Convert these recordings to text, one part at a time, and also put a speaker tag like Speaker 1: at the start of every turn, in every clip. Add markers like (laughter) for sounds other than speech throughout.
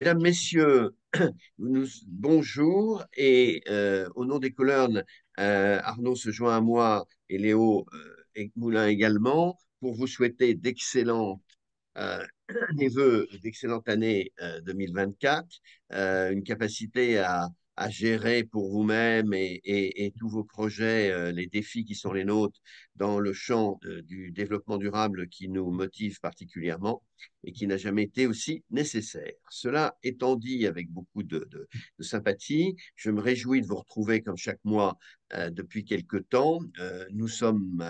Speaker 1: Mesdames, Messieurs, (clears throat) bonjour et euh, au nom des colonnes, euh, Arnaud se joint à moi et Léo euh, et Moulin également pour vous souhaiter d'excellentes (clears throat) des vœux d'excellente année 2024, une capacité à, à gérer pour vous-même et, tous vos projets, euh, les défis qui sont les nôtres dans le champ euh, du développement durable qui nous motive particulièrement et qui n'a jamais été aussi nécessaire. Cela étant dit avec beaucoup de, sympathie, je me réjouis de vous retrouver comme chaque mois euh, depuis quelque temps. nous sommes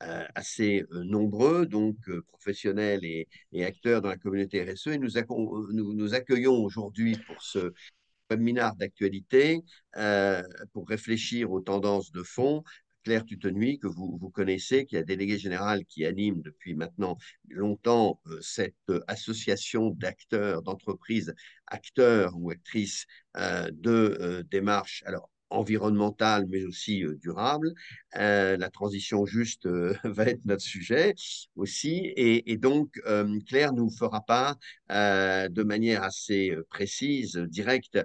Speaker 1: assez nombreux, donc professionnels et, acteurs dans la communauté RSE, et nous, nous accueillons aujourd'hui pour ce minard d'actualité euh, pour réfléchir aux tendances de fond. Claire Tutenuy, que vous, vous connaissez, qui est déléguée générale, qui anime depuis maintenant longtemps euh, cette euh, association d'acteurs, d'entreprises, acteurs ou actrices de démarches, alors environnementale, mais aussi durable. la transition juste (laughs) va être notre sujet aussi. Et, donc, Claire nous fera part de manière assez précise, directe,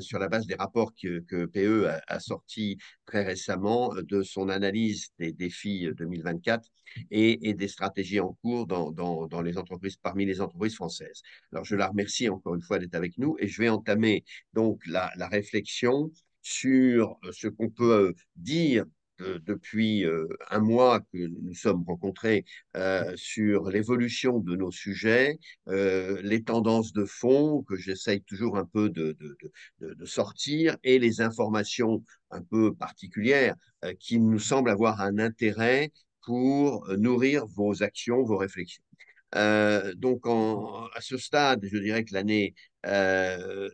Speaker 1: sur la base des rapports que, que PE a, a sortis très récemment, de son analyse des défis 2024 et, des stratégies en cours dans, dans, les entreprises, parmi les entreprises françaises. Alors, je la remercie encore une fois d'être avec nous et je vais entamer donc la, la réflexion sur euh, ce qu'on peut euh, dire depuis euh, un mois que nous sommes rencontrés sur l'évolution de nos sujets, les tendances de fond que j'essaye toujours un peu de, de, de, sortir et les informations un peu particulières qui nous semblent avoir un intérêt pour nourrir vos actions, vos réflexions. donc, à ce stade, je dirais que l'année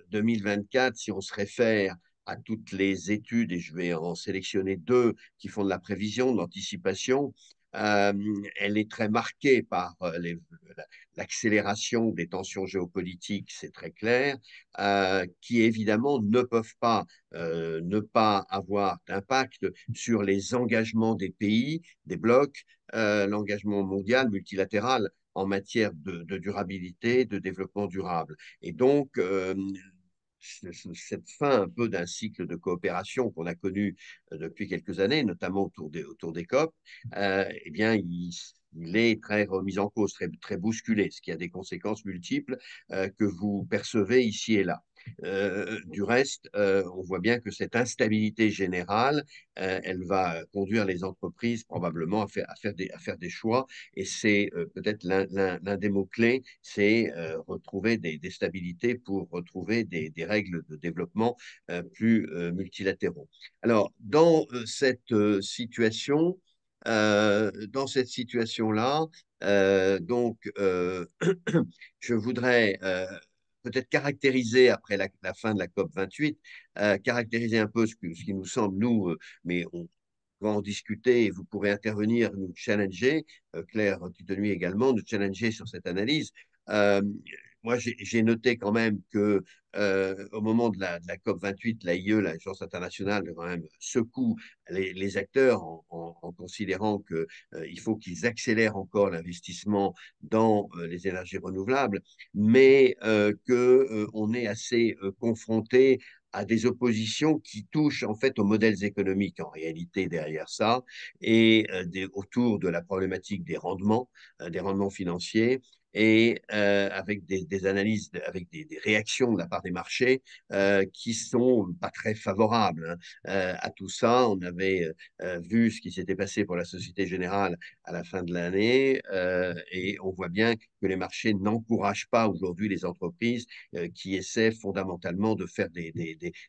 Speaker 1: 2024, si on se réfère à toutes les études, et je vais en sélectionner deux qui font de la prévision, de l'anticipation, euh, elle est très marquée par euh, l'accélération des tensions géopolitiques, c'est très clair, euh, qui évidemment ne peuvent pas ne pas avoir d'impact sur les engagements des pays, des blocs, l'engagement mondial, multilatéral en matière de, de, durabilité, de développement durable. Et donc, cette fin un peu d'un cycle de coopération qu'on a connu euh, depuis quelques années, notamment autour des, COP, euh, eh bien, il, est très remis en cause, très, bousculé, ce qui a des conséquences multiples euh, que vous percevez ici et là. Euh, du reste, euh, on voit bien que cette instabilité générale, euh, elle va conduire les entreprises probablement à faire, des, à faire des, choix. Et c'est peut-être l'un des mots-clés, c'est retrouver des, stabilités pour retrouver des, règles de développement plus multilatéraux. Alors, dans cette situation, dans cette situation-là, donc, (clears throat) je voudrais peut-être caractériser après la, fin de la COP 28, euh, caractériser un peu ce, ce qui nous semble, nous, euh, mais on va en discuter et vous pourrez intervenir, nous challenger, euh, Claire Titenu également, nous challenger sur cette analyse. Euh, moi, j'ai noté quand même que euh, au moment de la, COP 28, l'AIE, l'Agence internationale, quand même secoue les, acteurs en, considérant qu'il euh, faut qu'ils accélèrent encore l'investissement dans euh, les énergies renouvelables, mais que on est assez confronté à des oppositions qui touchent en fait aux modèles économiques en réalité derrière ça et autour de la problématique des rendements, des rendements financiers et euh, avec des, des, analyses, avec des, des, réactions de la part des marchés euh, qui sont pas très favorables hein. euh, à tout ça. On avait euh, vu ce qui s'était passé pour la Société Générale à la fin de l'année euh, et on voit bien que les marchés n'encouragent pas aujourd'hui les entreprises qui essaient fondamentalement de faire des,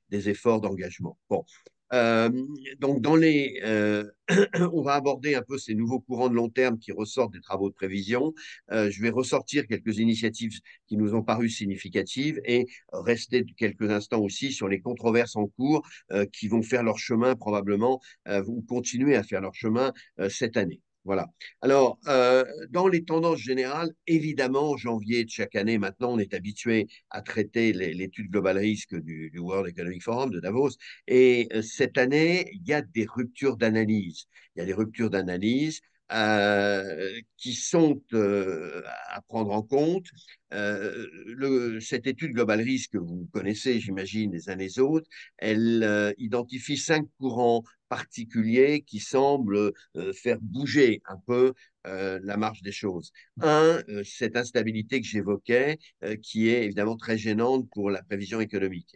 Speaker 1: des efforts d'engagement. Bon, euh, donc, dans les, euh, (clears throat) on va aborder un peu ces nouveaux courants de long terme qui ressortent des travaux de prévision. Euh, je vais ressortir quelques initiatives qui nous ont paru significatives et rester quelques instants aussi sur les controverses en cours qui vont faire leur chemin probablement, ou continuer à faire leur chemin cette année. Voilà. Alors, euh, dans les tendances générales, évidemment, janvier de chaque année, maintenant, on est habitué à traiter l'étude globale risque du, World Economic Forum de Davos. Et euh, cette année, il y a des ruptures d'analyse. Il y a des ruptures d'analyse. Euh, qui sont à prendre en compte. le, cette étude Global risque que vous connaissez, j'imagine, les uns les autres, elle identifie cinq courants particuliers qui semblent euh, faire bouger un peu euh, la marche des choses. Un, euh, cette instabilité que j'évoquais, qui est évidemment très gênante pour la prévision économique.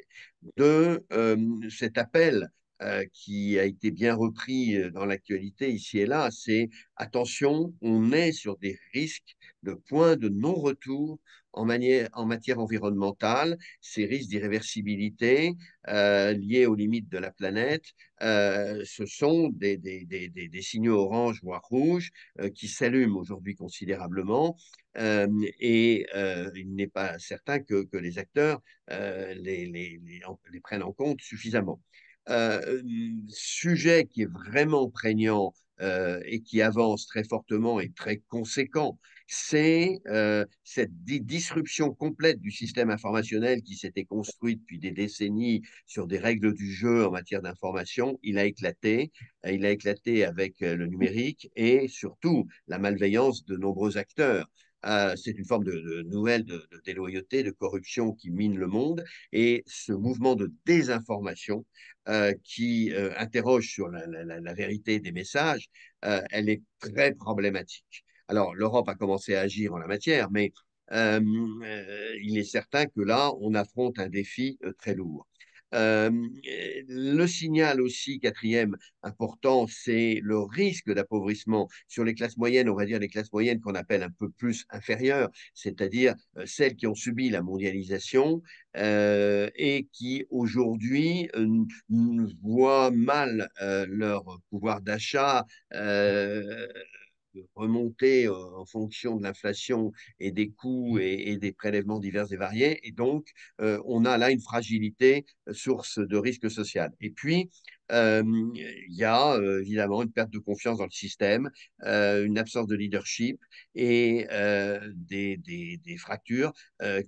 Speaker 1: Deux, cet appel qui a été bien repris dans l'actualité ici et là, c'est attention, on est sur des risques de points de non-retour en, matière environnementale, ces risques d'irréversibilité euh, liés aux limites de la planète, euh, ce sont des, signaux orange voire rouge euh, qui s'allument aujourd'hui considérablement. et il n'est pas certain que, les acteurs les, prennent en compte suffisamment. sujet qui est vraiment prégnant et qui avance très fortement et très conséquent c'est euh, cette disruption complète du système informationnel qui s'était construit depuis des décennies sur des règles du jeu en matière d'information. Il a éclaté, il a éclaté avec euh, le numérique et surtout la malveillance de nombreux acteurs. Euh, c'est une forme de, nouvelle de, déloyauté, de corruption qui mine le monde. Et ce mouvement de désinformation qui interroge sur la, vérité des messages, elle est très problématique. Alors, l'Europe a commencé à agir en la matière, mais euh, il est certain que là, on affronte un défi euh, très lourd. le signal aussi, quatrième important, c'est le risque d'appauvrissement sur les classes moyennes, on va dire les classes moyennes qu'on appelle un peu plus inférieures, c'est-à-dire euh, celles qui ont subi la mondialisation et qui aujourd'hui voient mal leur pouvoir d'achat remonter euh, en fonction de l'inflation et des coûts et, des prélèvements divers et variés. Et donc, euh, on a là une fragilité euh, source de risque social. Et puis, il y a évidemment une perte de confiance dans le système, une absence de leadership et des, des, fractures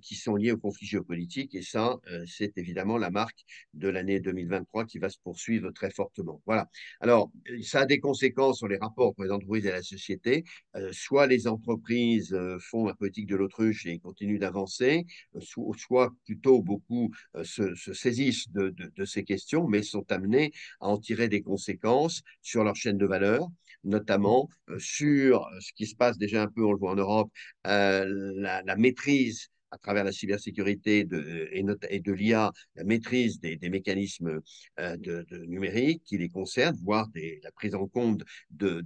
Speaker 1: qui sont liées au conflit géopolitique. Et ça, c'est évidemment la marque de l'année 2023 qui va se poursuivre très fortement. Voilà. Alors, ça a des conséquences sur les rapports entre les entreprises et la société. soit les entreprises font la politique de l'autruche et continuent d'avancer, soit plutôt beaucoup se, saisissent de, de, de, ces questions, mais sont amenées à en tirer des conséquences sur leur chaîne de valeur notamment euh, sur euh, ce qui se passe déjà un peu, on le voit en Europe, euh, la, maîtrise à travers la cybersécurité de, et, de l'IA, la maîtrise des, mécanismes de, numériques qui les concernent, voire la prise en compte de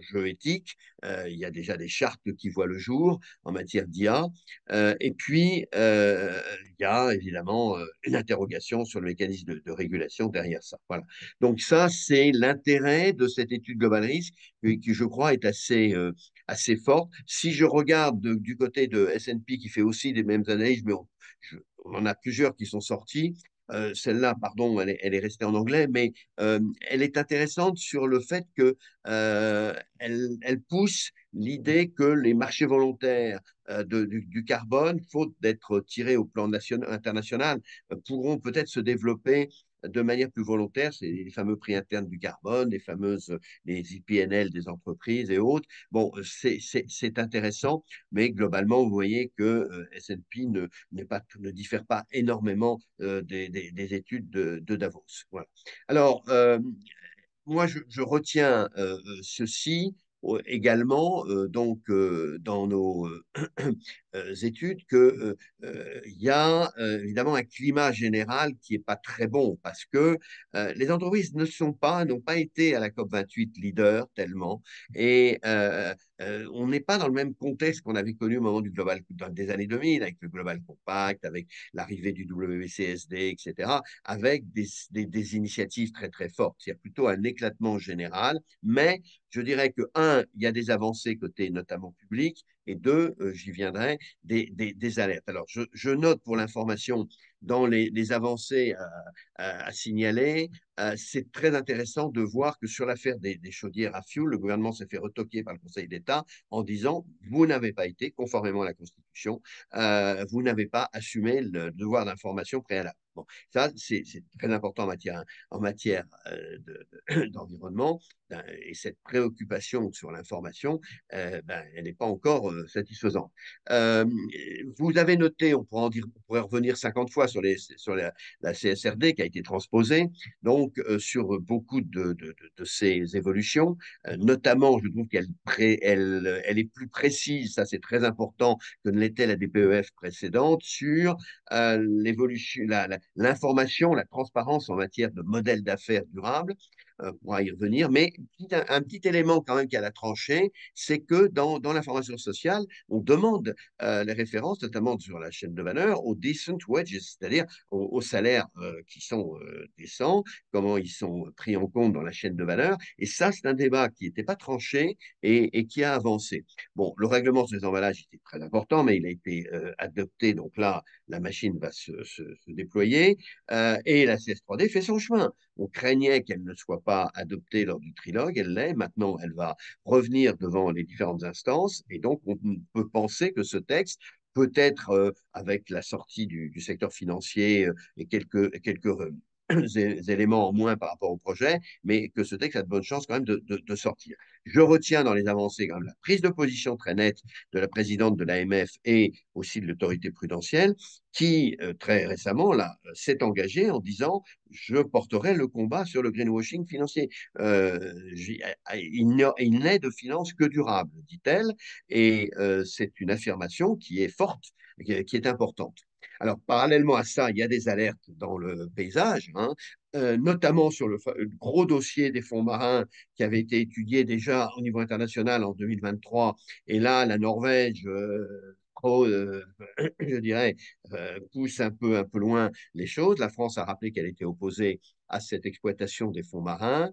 Speaker 1: jeu éthique, euh, il y a déjà des chartes qui voient le jour en matière d'IA. Euh, et puis, euh, il y a évidemment une interrogation sur le mécanisme de, régulation derrière ça. Voilà. Donc ça, c'est l'intérêt de cette étude global risque qui, je crois, est assez, assez forte. Si je regarde du côté de S&P qui fait aussi des mêmes analyses, mais on, on en a plusieurs qui sont sortis. Euh, celle-là, pardon, elle est, restée en anglais, mais euh, elle est intéressante sur le fait que euh, elle, pousse l'idée que les marchés volontaires de, du, du, carbone, faute d'être tirés au plan national, international, pourront peut-être se développer de manière plus volontaire, c'est les fameux prix internes du carbone, les fameuses les IPNL des entreprises et autres. Bon, c'est intéressant, mais globalement, vous voyez que euh, S&P ne, ne diffère pas énormément euh, des, études de, de Davos. Alors, euh, moi, je retiens ceci également euh, donc euh, dans nos euh, (clears throat) études que il y a évidemment un climat général qui est pas très bon parce que les entreprises ne sont pas n'ont pas été à la COP 28 leader tellement et on n'est pas dans le même contexte qu'on avait connu au moment du global des années 2000 avec le global compact avec l'arrivée du WCSD etc avec des, des, initiatives très très fortes il y a plutôt un éclatement général mais je dirais que, un, il y a des avancées côté notamment public, et deux, euh, j'y viendrai, des, alertes. Alors, je note pour l'information dans les, avancées à, signaler. Euh, c'est très intéressant de voir que sur l'affaire des, chaudières à fioul, le gouvernement s'est fait retoquer par le Conseil d'État en disant vous n'avez pas été, conformément à la Constitution, euh, vous n'avez pas assumé le devoir d'information préalable. Bon, ça, c'est très important en matière, en matière euh, (coughs) d'environnement. Ben, et cette préoccupation sur l'information, ben, elle n'est pas encore satisfaisante. vous avez noté, on pourrait, en dire, on pourrait revenir 50 fois sur, la, CSRD qui a été transposée, donc euh, sur beaucoup de, ces évolutions. Euh, notamment, je trouve qu'elle est plus précise, ça c'est très important, que ne l'était la DPEF précédente, sur euh, l'évolution, l'information, la, la transparence en matière de modèle d'affaires durable euh, pourra y revenir, mais un, petit élément quand même qui a la tranché, c'est que dans, dans la formation sociale, on demande euh, les références, notamment sur la chaîne de valeur, aux decent wages, c'est-à-dire aux, salaires euh, qui sont décents, comment ils sont pris en compte dans la chaîne de valeur. Et ça, c'est un débat qui n'était pas tranché et, qui a avancé. Bon, le règlement sur les emballages était très important, mais il a été adopté, donc là, la machine va se, déployer euh, et la CS3D fait son chemin. On craignait qu'elle ne soit pas adoptée lors du trilogue, elle l'est. Maintenant, elle va revenir devant les différentes instances et donc on peut penser que ce texte peut-être euh, avec la sortie du, secteur financier euh, et quelques, quelques (clears throat) éléments en moins par rapport au projet, mais que ce texte a de bonnes chances quand même de, de, de sortir. Je retiens dans les avancées quand même la prise de position très nette de la présidente de l'AMF et aussi de l'autorité prudentielle, qui euh, très récemment là euh, s'est engagée en disant je porterai le combat sur le greenwashing financier. Euh, euh il n'est de finance que durable, dit-elle, et c'est une affirmation qui est forte, qui est importante. Alors, parallèlement à ça, il y a des alertes dans le paysage, hein. euh, notamment sur le, gros dossier des fonds marins qui avait été étudié déjà au niveau international en 2023. Et là, la Norvège... Euh, euh, (clears throat) je dirais, pousse un peu, un peu loin les choses. La France a rappelé qu'elle était opposée à cette exploitation des fonds marins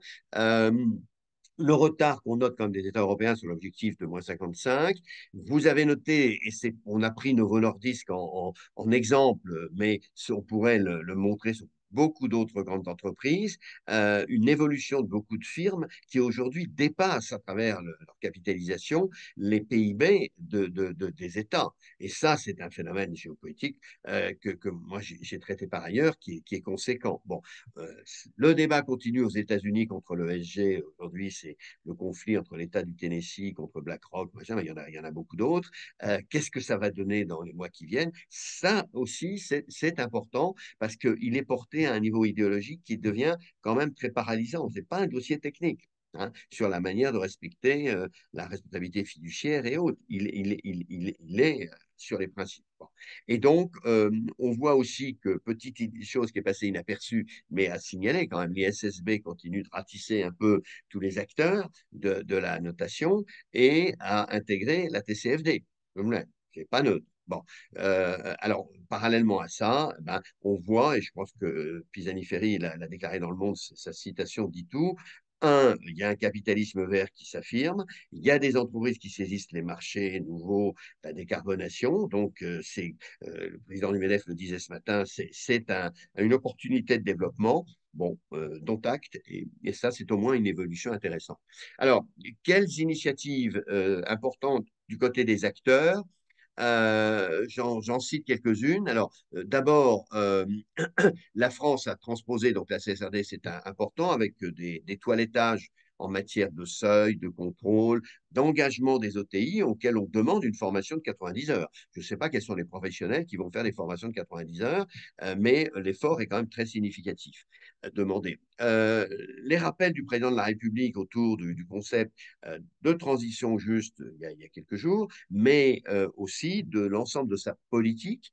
Speaker 1: le retard qu'on note comme des États européens sur l'objectif de moins 55. Vous avez noté, et on a pris Novo Nordisk en, en, exemple, mais on pourrait le, le montrer sur beaucoup d'autres grandes entreprises, euh, une évolution de beaucoup de firmes qui aujourd'hui dépassent à travers leur capitalisation les PIB de, des États. Et ça, c'est un phénomène géopolitique euh, que, que, moi j'ai traité par ailleurs, qui, est conséquent. Bon, euh, le débat continue aux États-Unis contre l'ESG. Aujourd'hui, c'est le conflit entre l'État du Tennessee contre BlackRock, mais il y en a, il y en a beaucoup d'autres. Qu'est-ce que ça va donner dans les mois qui viennent Ça aussi, c'est important parce qu'il est porté à un niveau idéologique qui devient quand même très paralysant. Ce n'est pas un dossier technique. Hein, sur la manière de respecter euh, la responsabilité fiduciaire et autres. Il, est euh, sur les principes. Et donc, euh, on voit aussi que, petite chose qui est passée inaperçue, mais à signaler quand même, l'ISSB continue de ratisser un peu tous les acteurs de, de la notation et à intégrer la TCFD, c'est pas neutre. Bon, euh, alors parallèlement à ça, ben, on voit, et je pense que Pisani-Ferry l'a déclaré dans Le Monde, sa citation dit tout, un, il y a un capitalisme vert qui s'affirme, il y a des entreprises qui saisissent les marchés nouveaux, la décarbonation, donc euh, c'est, euh, le président du MEDEF le disait ce matin, c'est une opportunité de développement, bon, dont acte, et ça c'est au moins une évolution intéressante. Alors, quelles initiatives importantes du côté des acteurs euh, j'en cite quelques-unes. Alors, euh, d'abord, euh, (clears throat) la France a transposé, donc la CSRD, c'est important, avec des, toilettages en matière de seuil, de contrôle, d'engagement des OTI auxquels on demande une formation de 90 heures. Je ne sais pas quels sont les professionnels qui vont faire des formations de 90 heures, mais l'effort est quand même très significatif demander. Euh, les rappels du président de la République autour du, concept euh, de transition juste euh, il y a, quelques jours, mais aussi de l'ensemble de sa politique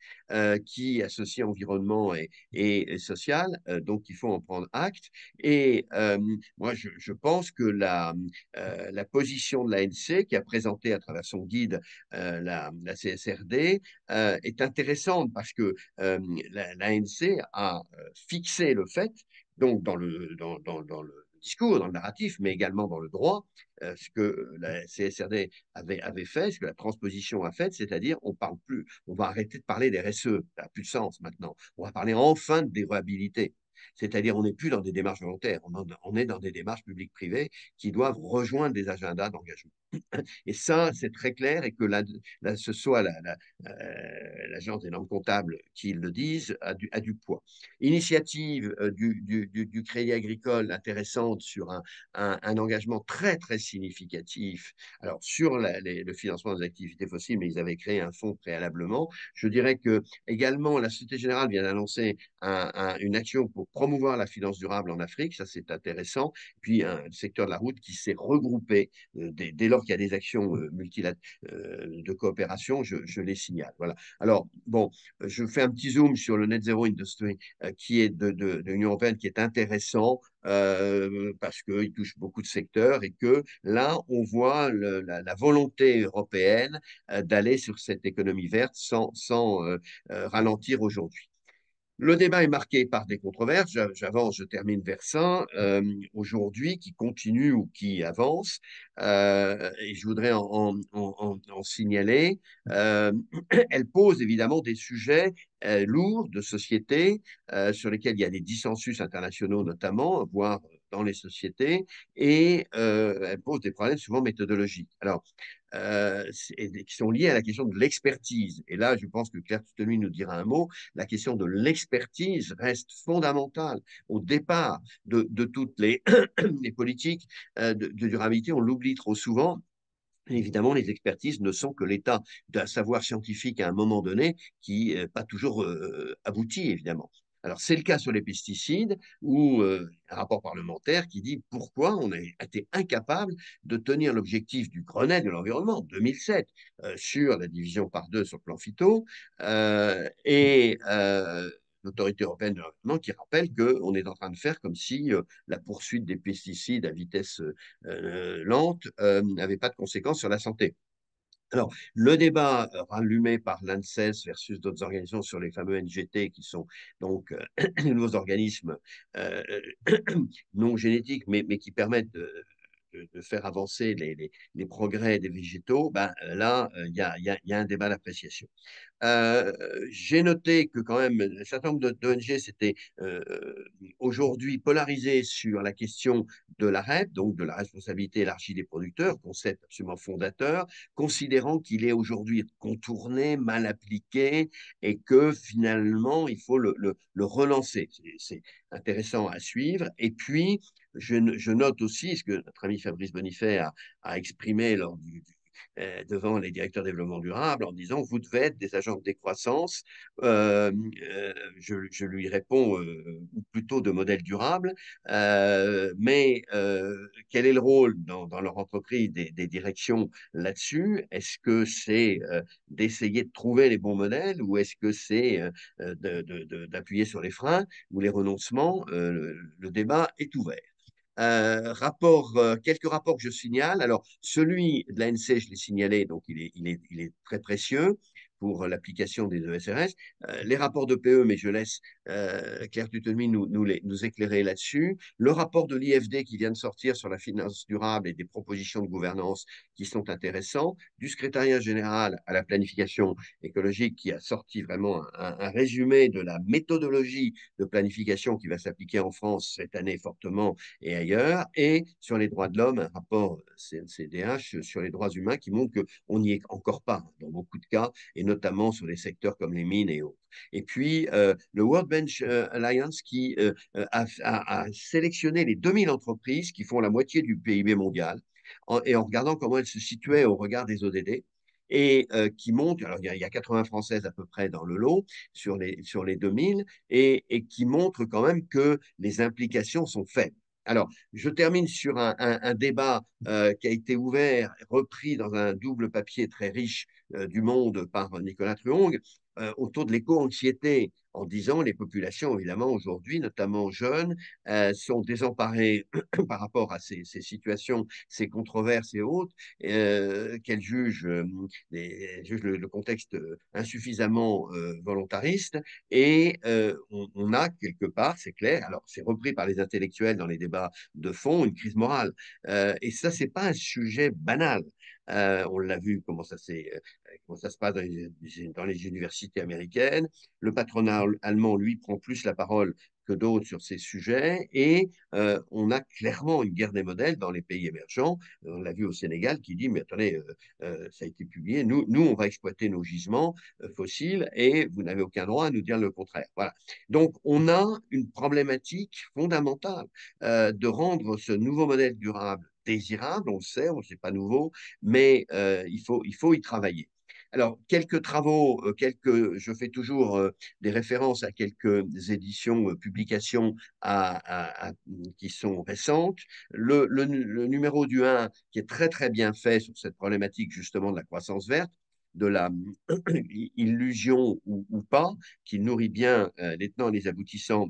Speaker 1: qui associe environnement et, social, donc il faut en prendre acte. Et moi, je, pense que la, la position de l'ANC, qui a présenté à travers son guide la, la, CSRD, est intéressante parce que l'ANC a fixé le fait donc dans le, discours, dans le narratif, mais également dans le droit, euh, ce que la CSRD avait, fait, ce que la transposition a fait, c'est-à-dire on parle plus, on va arrêter de parler des RSE, ça n'a plus de sens maintenant, on va parler enfin de réhabilités, C'est-à-dire, on n'est plus dans des démarches volontaires, on est dans des démarches publiques-privées qui doivent rejoindre des agendas d'engagement. Et ça, c'est très clair, et que là, ce soit euh, l'agence la, des normes comptables qui le dise, a du, a du poids. Initiative euh, du, du, du, crédit agricole intéressante sur un, un, engagement très, très significatif. Alors, sur le financement des activités fossiles, mais ils avaient créé un fonds préalablement. Je dirais que également, la Société Générale vient d'annoncer une action pour promouvoir la finance durable en Afrique. Ça, c'est intéressant. Puis, un secteur de la route qui s'est regroupé euh, dès, dès lors qu'il y a des actions euh, euh, de coopération, je, les signale. Voilà. Alors, bon, je fais un petit zoom sur le Net Zero Industry euh, qui est de, l'Union européenne, qui est intéressant parce qu'il touche beaucoup de secteurs et que là, on voit la, volonté européenne d'aller sur cette économie verte sans, ralentir aujourd'hui. Le débat est marqué par des controverses. J'avance, je termine vers ça. Euh, aujourd'hui, qui continue ou qui avance, euh, et je voudrais en, signaler, euh, (clears throat) elle pose évidemment des sujets euh, lourds de société sur lesquels il y a des dissensus internationaux notamment, voire dans les sociétés, et elle pose des problèmes souvent méthodologiques. Alors, euh, qui sont liées à la question de l'expertise. Et là, je pense que Claire Tutemi nous dira un mot. La question de l'expertise reste fondamentale au départ de, toutes les, (clears throat) politiques euh, de, de durabilité. On l'oublie trop souvent. Évidemment, les expertises ne sont que l'état d'un savoir scientifique à un moment donné qui n'est euh, pas toujours abouti, évidemment. Alors c'est le cas sur les pesticides, où euh, un rapport parlementaire qui dit pourquoi on a été incapable de tenir l'objectif du Grenelle de l'environnement 2007 euh, sur la division par deux sur le plan phyto euh, et l'autorité européenne de l'environnement qui rappelle qu'on est en train de faire comme si la poursuite des pesticides à vitesse lente n'avait pas de conséquences sur la santé. Alors, le débat euh, rallumé par l'ANSES versus d'autres organisations sur les fameux NGT, qui sont donc euh, (clears throat) nos organismes euh, (clears throat) non génétiques, mais, mais qui permettent de de, faire avancer les, les, progrès des végétaux, ben, là, euh, il y a, y, a, un débat d'appréciation. Euh, j'ai noté que quand même, un certain nombre d'ONG s'étaient euh, aujourd'hui polarisés sur la question de la REP, donc de la responsabilité élargie des producteurs, concept absolument fondateur, considérant qu'il est aujourd'hui contourné, mal appliqué, et que finalement, il faut le, le, le relancer. C'est intéressant à suivre. Et puis, je, je, note aussi ce que notre ami Fabrice Bonifay a, a exprimé lors du, euh, devant les directeurs développement durable en disant vous devez être des agents de décroissance. Euh, euh je, je, lui réponds euh, ou plutôt de modèle durable, mais quel est le rôle dans, dans leur entreprise des, des directions là-dessus Est-ce que c'est d'essayer de trouver les bons modèles ou est-ce que c'est d'appuyer sur les freins ou les renoncements le débat est ouvert. Euh, rapport, euh, quelques rapports que je signale. Alors, celui de l'ANC, je l'ai signalé, donc il est, il est, il est très précieux pour l'application des ESRS. Euh, les rapports de PE, mais je laisse euh, Claire Tutelmy nous, nous, nous éclairer là-dessus. Le rapport de l'IFD qui vient de sortir sur la finance durable et des propositions de gouvernance qui sont intéressants. Du secrétariat général à la planification écologique qui a sorti vraiment un, un résumé de la méthodologie de planification qui va s'appliquer en France cette année fortement et ailleurs. Et sur les droits de l'homme, un rapport CNCDH sur les droits humains qui montre qu'on n'y est encore pas dans beaucoup de cas et notamment sur des secteurs comme les mines et autres. Et puis, euh, le World Bench euh, Alliance qui euh, a, sélectionné les 2000 entreprises qui font la moitié du PIB mondial et en regardant comment elles se situaient au regard des ODD et qui montre alors il y, a, 80 françaises à peu près dans le lot sur les, sur les 2000, et, qui montre quand même que les implications sont faibles. Alors, je termine sur un, débat qui a été ouvert, repris dans un double papier très riche euh, du monde par Nicolas Truong euh, autour de l'éco-anxiété en disant les populations, évidemment, aujourd'hui, notamment jeunes, euh, sont désemparées (clears throat) par rapport à ces, situations, ces controverses et autres, euh, qu'elles jugent, euh, le, contexte insuffisamment volontariste. Et on, a quelque part, c'est clair, alors c'est repris par les intellectuels dans les débats de fond, une crise morale. et ça, c'est pas un sujet banal. on l'a vu comment ça, se passe dans les universités américaines. Le patronat l'Allemand, lui, prend plus la parole que d'autres sur ces sujets, et euh, on a clairement une guerre des modèles dans les pays émergents. Euh, on l'a vu au Sénégal qui dit, mais attendez, euh, ça a été publié, nous, on va exploiter nos gisements fossiles, et vous n'avez aucun droit à nous dire le contraire. Voilà. Donc, on a une problématique fondamentale de rendre ce nouveau modèle durable désirable, on le sait, on ne sait pas nouveau, mais il, faut, il faut y travailler. Alors, quelques travaux, euh, quelques, je fais toujours euh, des références à quelques éditions, euh, publications qui sont récentes. Le, numéro du 1, qui est très très bien fait sur cette problématique justement de la croissance verte, de la (clears throat) illusion ou, pas, qui nourrit bien les tenants et les aboutissants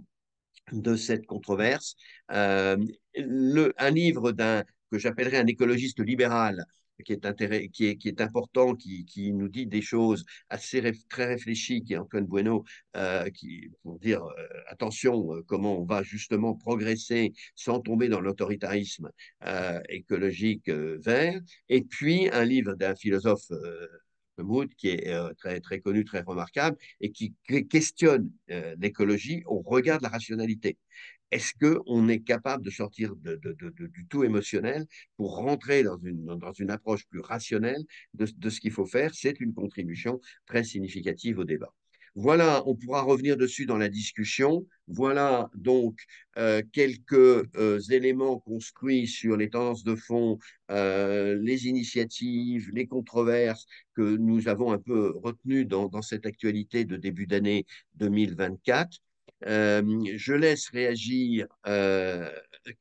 Speaker 1: de cette controverse. un livre d'un que j'appellerais un écologiste libéral, qui est, qui est, qui est important, qui, qui, nous dit des choses assez très réfléchies, qui est Antoine Bueno, euh, qui, pour dire euh, attention, euh, comment on va justement progresser sans tomber dans l'autoritarisme écologique vert. Et puis un livre d'un philosophe qui est très, très connu, très remarquable, et qui questionne l'écologie au regard de la rationalité est-ce qu'on est capable de sortir du tout émotionnel pour rentrer dans une, approche plus rationnelle de ce qu'il faut faire C'est une contribution très significative au débat. Voilà, on pourra revenir dessus dans la discussion. Voilà donc euh, quelques euh, éléments construits sur les tendances de fond, euh, les initiatives, les controverses que nous avons un peu retenues dans cette actualité de début d'année 2024. Euh, je laisse réagir euh,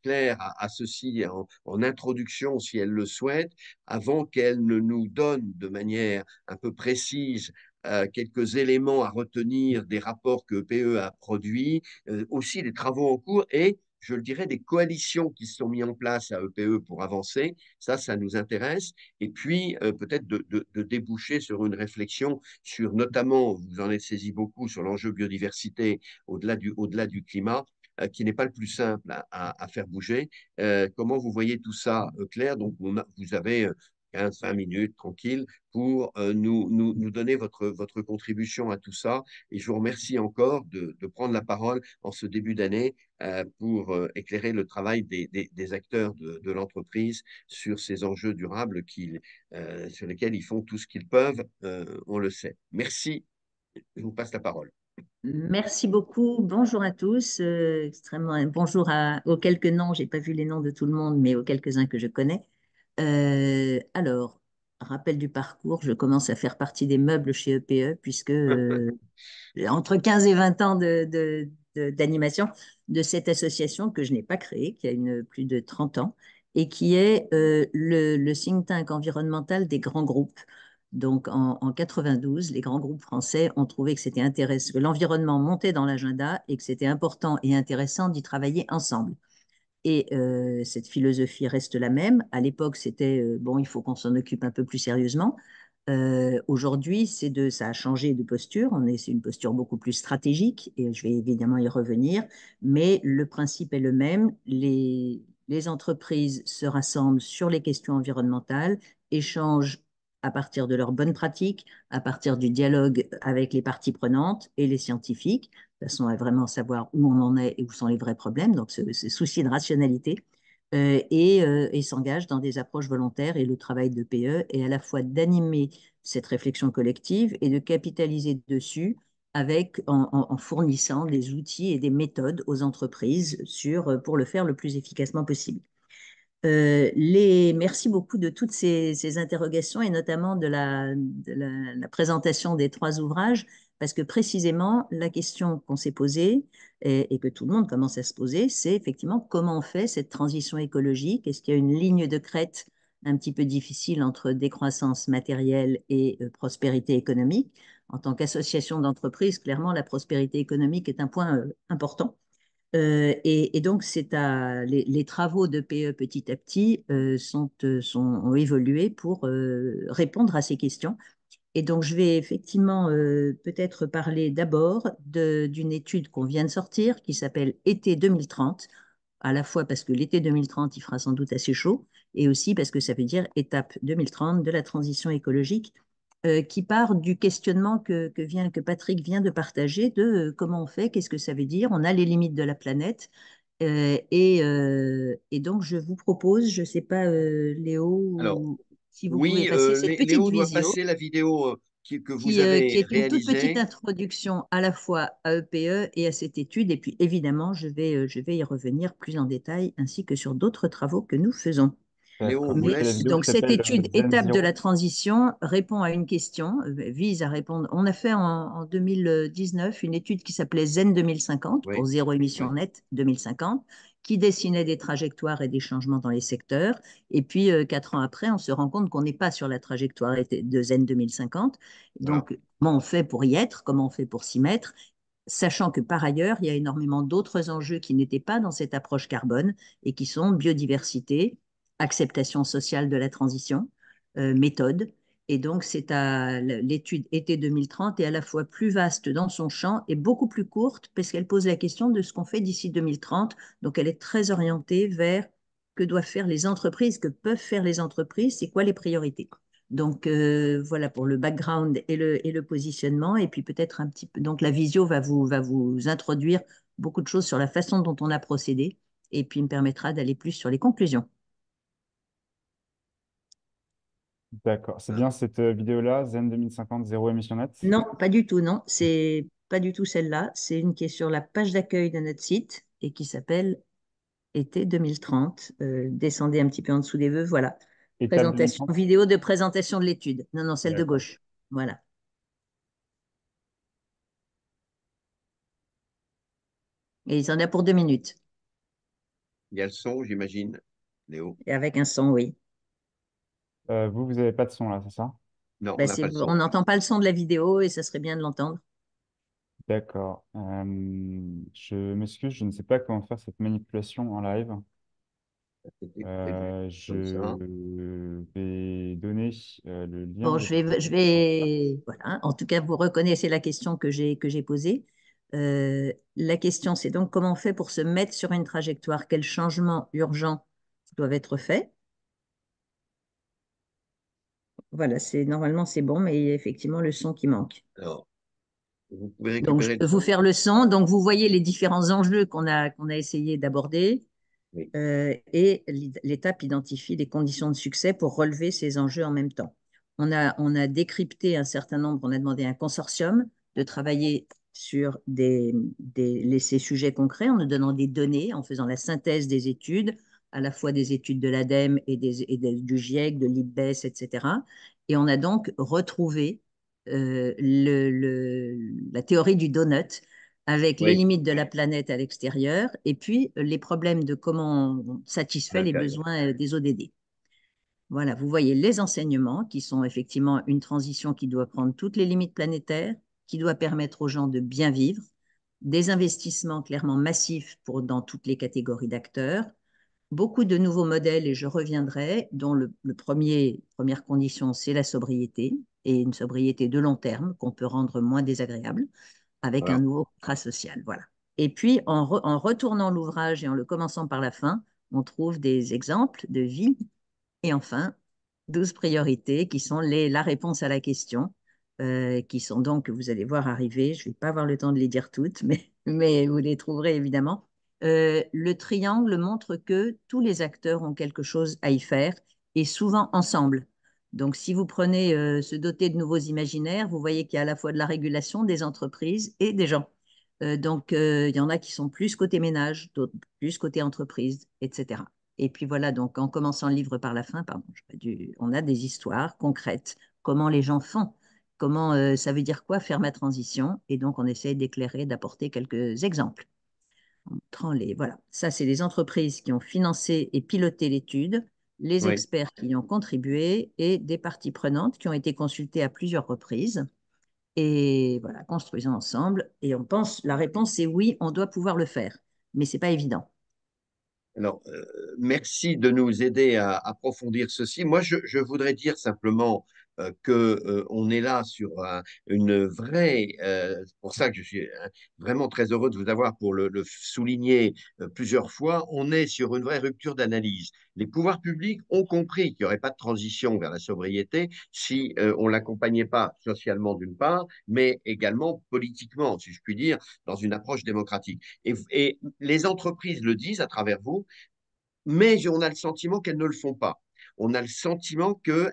Speaker 1: Claire à, ceci en, introduction si elle le souhaite, avant qu'elle ne nous donne de manière un peu précise euh, quelques éléments à retenir des rapports que PE e a produits, aussi des travaux en cours et je le dirais, des coalitions qui se sont mises en place à EPE e pour avancer. Ça, ça nous intéresse. Et puis, euh, peut-être de, déboucher sur une réflexion sur notamment, vous en êtes saisi beaucoup, sur l'enjeu biodiversité au-delà du, climat, euh, qui n'est pas le plus simple à, faire bouger. Euh, comment vous voyez tout ça, Claire Donc, vous avez 15, 20 minutes, tranquille, pour euh, nous, nous, nous, donner votre, votre contribution à tout ça. Et je vous remercie encore de, de prendre la parole en ce début d'année euh, pour euh, éclairer le travail des, des, des acteurs de, de l'entreprise sur ces enjeux durables sur lesquels ils font tout ce qu'ils peuvent, on le sait. Merci, je vous passe la parole.
Speaker 2: Merci beaucoup. Bonjour à tous. extrêmement bonjour à, aux quelques noms. J'ai pas vu les noms de tout le monde, mais aux quelques uns que je connais. Euh, alors, rappel du parcours, je commence à faire partie des meubles chez EPE, e puisque euh, entre 15 et 20 ans d'animation de, cette association que je n'ai pas créée, qui a une, plus de 30 ans, et qui est euh, le, think tank environnemental des grands groupes. Donc en, en 92, les grands groupes français ont trouvé que c'était intéressant, que l'environnement montait dans l'agenda et que c'était important et intéressant d'y travailler ensemble. Et euh, cette philosophie reste la même. À l'époque, c'était euh, bon, il faut qu'on s'en occupe un peu plus sérieusement. Euh, aujourd'hui, c'est de ça a changé de posture. On est c'est une posture beaucoup plus stratégique et je vais évidemment y revenir. Mais le principe est le même. les entreprises se rassemblent sur les questions environnementales, échangent à partir de leurs bonnes pratiques, à partir du dialogue avec les parties prenantes et les scientifiques, de façon à vraiment savoir où on en est et où sont les vrais problèmes, donc ce, souci de rationalité, euh, et, euh, s'engage dans des approches volontaires. Et le travail de PE est à la fois d'animer cette réflexion collective et de capitaliser dessus avec, en, fournissant des outils et des méthodes aux entreprises sur, pour le faire le plus efficacement possible. Euh, merci beaucoup de toutes ces, interrogations et notamment de, la, présentation des trois ouvrages, parce que précisément, la question qu'on s'est posée et, que tout le monde commence à se poser, c'est effectivement comment on fait cette transition écologique Est-ce qu'il y a une ligne de crête un petit peu difficile entre décroissance matérielle et euh, prospérité économique En tant qu'association d'entreprise, clairement, la prospérité économique est un point euh, important euh, et, donc, c'est à, les, travaux de PE petit à petit euh, sont, euh, sont, ont évolué pour répondre à ces questions. Et donc, je vais effectivement peut-être parler d'abord d'une étude qu'on vient de sortir qui s'appelle Été 2030, à la fois parce que l'été 2030, il fera sans doute assez chaud, et aussi parce que ça veut dire étape 2030 de la transition écologique. Euh, qui part du questionnement que, vient, que Patrick vient de partager de euh, comment on fait, qu'est-ce que ça veut dire, on a les limites de la planète. Euh, et, donc, je vous propose, je ne sais pas, Léo,
Speaker 1: si vous pouvez passer cette petite Léo doit passer la vidéo que vous avez avez qui est une toute petite
Speaker 2: introduction à la fois à EPE e et à cette étude. Et puis, évidemment, je vais, je vais y revenir plus en détail, ainsi que sur d'autres travaux que nous faisons
Speaker 1: donc cette étude étape de la
Speaker 2: transition répond à une question, euh, vise à répondre. On a fait en, 2019 une étude qui s'appelait Zen 2050 pour zéro émission nette 2050, qui dessinait des trajectoires et des changements dans les secteurs. Et puis euh, quatre ans après, on se rend compte qu'on n'est pas sur la trajectoire de Zen 2050. Donc comment on fait pour y être Comment on fait pour s'y mettre sachant que par ailleurs, il y a énormément d'autres enjeux qui n'étaient pas dans cette approche carbone et qui sont biodiversité, acceptation sociale de la transition, euh, méthode. Et donc, c'est à l'étude été 2030 est à la fois plus vaste dans son champ et beaucoup plus courte parce qu'elle pose la question de ce qu'on fait d'ici 2030. Donc, elle est très orientée vers que doivent faire les entreprises, que peuvent faire les entreprises, c'est quoi les priorités. Donc euh, voilà pour le background et le, positionnement. Et puis peut-être un petit peu. Donc la visio va vous, va vous introduire beaucoup de choses sur la façon dont on a procédé et puis me permettra d'aller plus sur les conclusions.
Speaker 3: D'accord. C'est hein. bien cette euh, vidéo-là, Zen 2050, zéro émission nette Non,
Speaker 2: pas du tout, non. C'est pas du tout celle-là. C'est une qui est sur la page d'accueil de notre site et qui s'appelle Été 2030. Euh, descendez un petit peu en dessous des vœux, voilà. présentation, vidéo de présentation de l'étude. Non, non, celle de gauche. Voilà. Et il en a pour deux minutes.
Speaker 1: Il y a le son, j'imagine, Léo.
Speaker 2: Et avec un son, oui. Euh, vous, vous n'avez pas de son là, c'est ça?
Speaker 3: Non, bah, on n'entend
Speaker 2: pas le son de la vidéo et ça serait bien de l'entendre.
Speaker 3: D'accord. Euh, je m'excuse, je ne sais pas comment faire cette manipulation en live. Euh, je vais donner le lien je
Speaker 2: vais, voilà. En tout cas, vous reconnaissez la question que j'ai que posée. la question, c'est donc comment on fait pour se mettre sur une trajectoire? Quels changements urgents doivent être faits? Voilà, c'est normalement c'est bon, mais il y a effectivement le son qui manque.
Speaker 1: Alors, vous pouvez donc, vous
Speaker 2: faire le son. Donc, vous voyez les différents enjeux qu'on a, qu'on a essayé d'aborder. Euh, et l'étape identifie les conditions de succès pour relever ces enjeux en même temps. On a, on a décrypté un certain nombre, on a demandé à un consortium de travailler sur des, des, ces sujets concrets en nous donnant des données, en faisant la synthèse des études, à la fois des études de l'ADEME e et, des, du GIEC, de l'IBES, etc. Et on a donc retrouvé euh, le, la théorie du donut avec les limites de la planète à l'extérieur et puis les problèmes de comment on satisfait les besoins euh, des ODD. Voilà, vous voyez les enseignements qui sont effectivement une transition qui doit prendre toutes les limites planétaires, qui doit permettre aux gens de bien vivre, des investissements clairement massifs pour, dans toutes les catégories d'acteurs, beaucoup de nouveaux modèles, et je reviendrai, dont le, premier, première condition, c'est la sobriété, et une sobriété de long terme qu'on peut rendre moins désagréable avec un nouveau contrat social. Voilà. Et puis, en, retournant l'ouvrage et en le commençant par la fin, on trouve des exemples de vie. Et enfin, 12 priorités qui sont la réponse à la question, euh, qui sont donc, que vous allez voir arriver, je ne vais pas avoir le temps de les dire toutes, (laughs) mais vous les trouverez évidemment, euh, le triangle montre que tous les acteurs ont quelque chose à y faire et souvent ensemble. Donc, si vous prenez euh, se doter de nouveaux imaginaires, vous voyez qu'il y a à la fois de la régulation, des entreprises et des gens. Euh, donc, il y en a qui sont plus côté ménage, d'autres plus côté entreprise, etc. Et puis voilà, donc en commençant le livre par la fin, pardon, on a des histoires concrètes, comment les gens font, comment ça veut dire quoi faire ma transition, et donc on essaie d'éclairer, d'apporter quelques exemples montrant les. Voilà, ça, c'est les entreprises qui ont financé et piloté l'étude, les experts qui y ont contribué et des parties prenantes qui ont été consultées à plusieurs reprises. Et voilà, construisons ensemble. Et on pense, la réponse c'est oui, on doit pouvoir le faire, mais ce n'est pas évident.
Speaker 1: Alors, euh, merci de nous aider à approfondir ceci. Moi, je voudrais dire simplement euh, qu'on euh, on est là sur euh, une vraie. c'est pour ça que je suis hein, vraiment très heureux de vous avoir pour le, souligner plusieurs fois. On est sur une vraie rupture d'analyse. Les pouvoirs publics ont compris qu'il n'y aurait pas de transition vers la sobriété si on l'accompagnait pas socialement d'une part, mais également politiquement, si je puis dire, dans une approche démocratique. et les entreprises le disent à travers vous, mais on a le sentiment qu'elles ne le font pas on a le sentiment qu'elles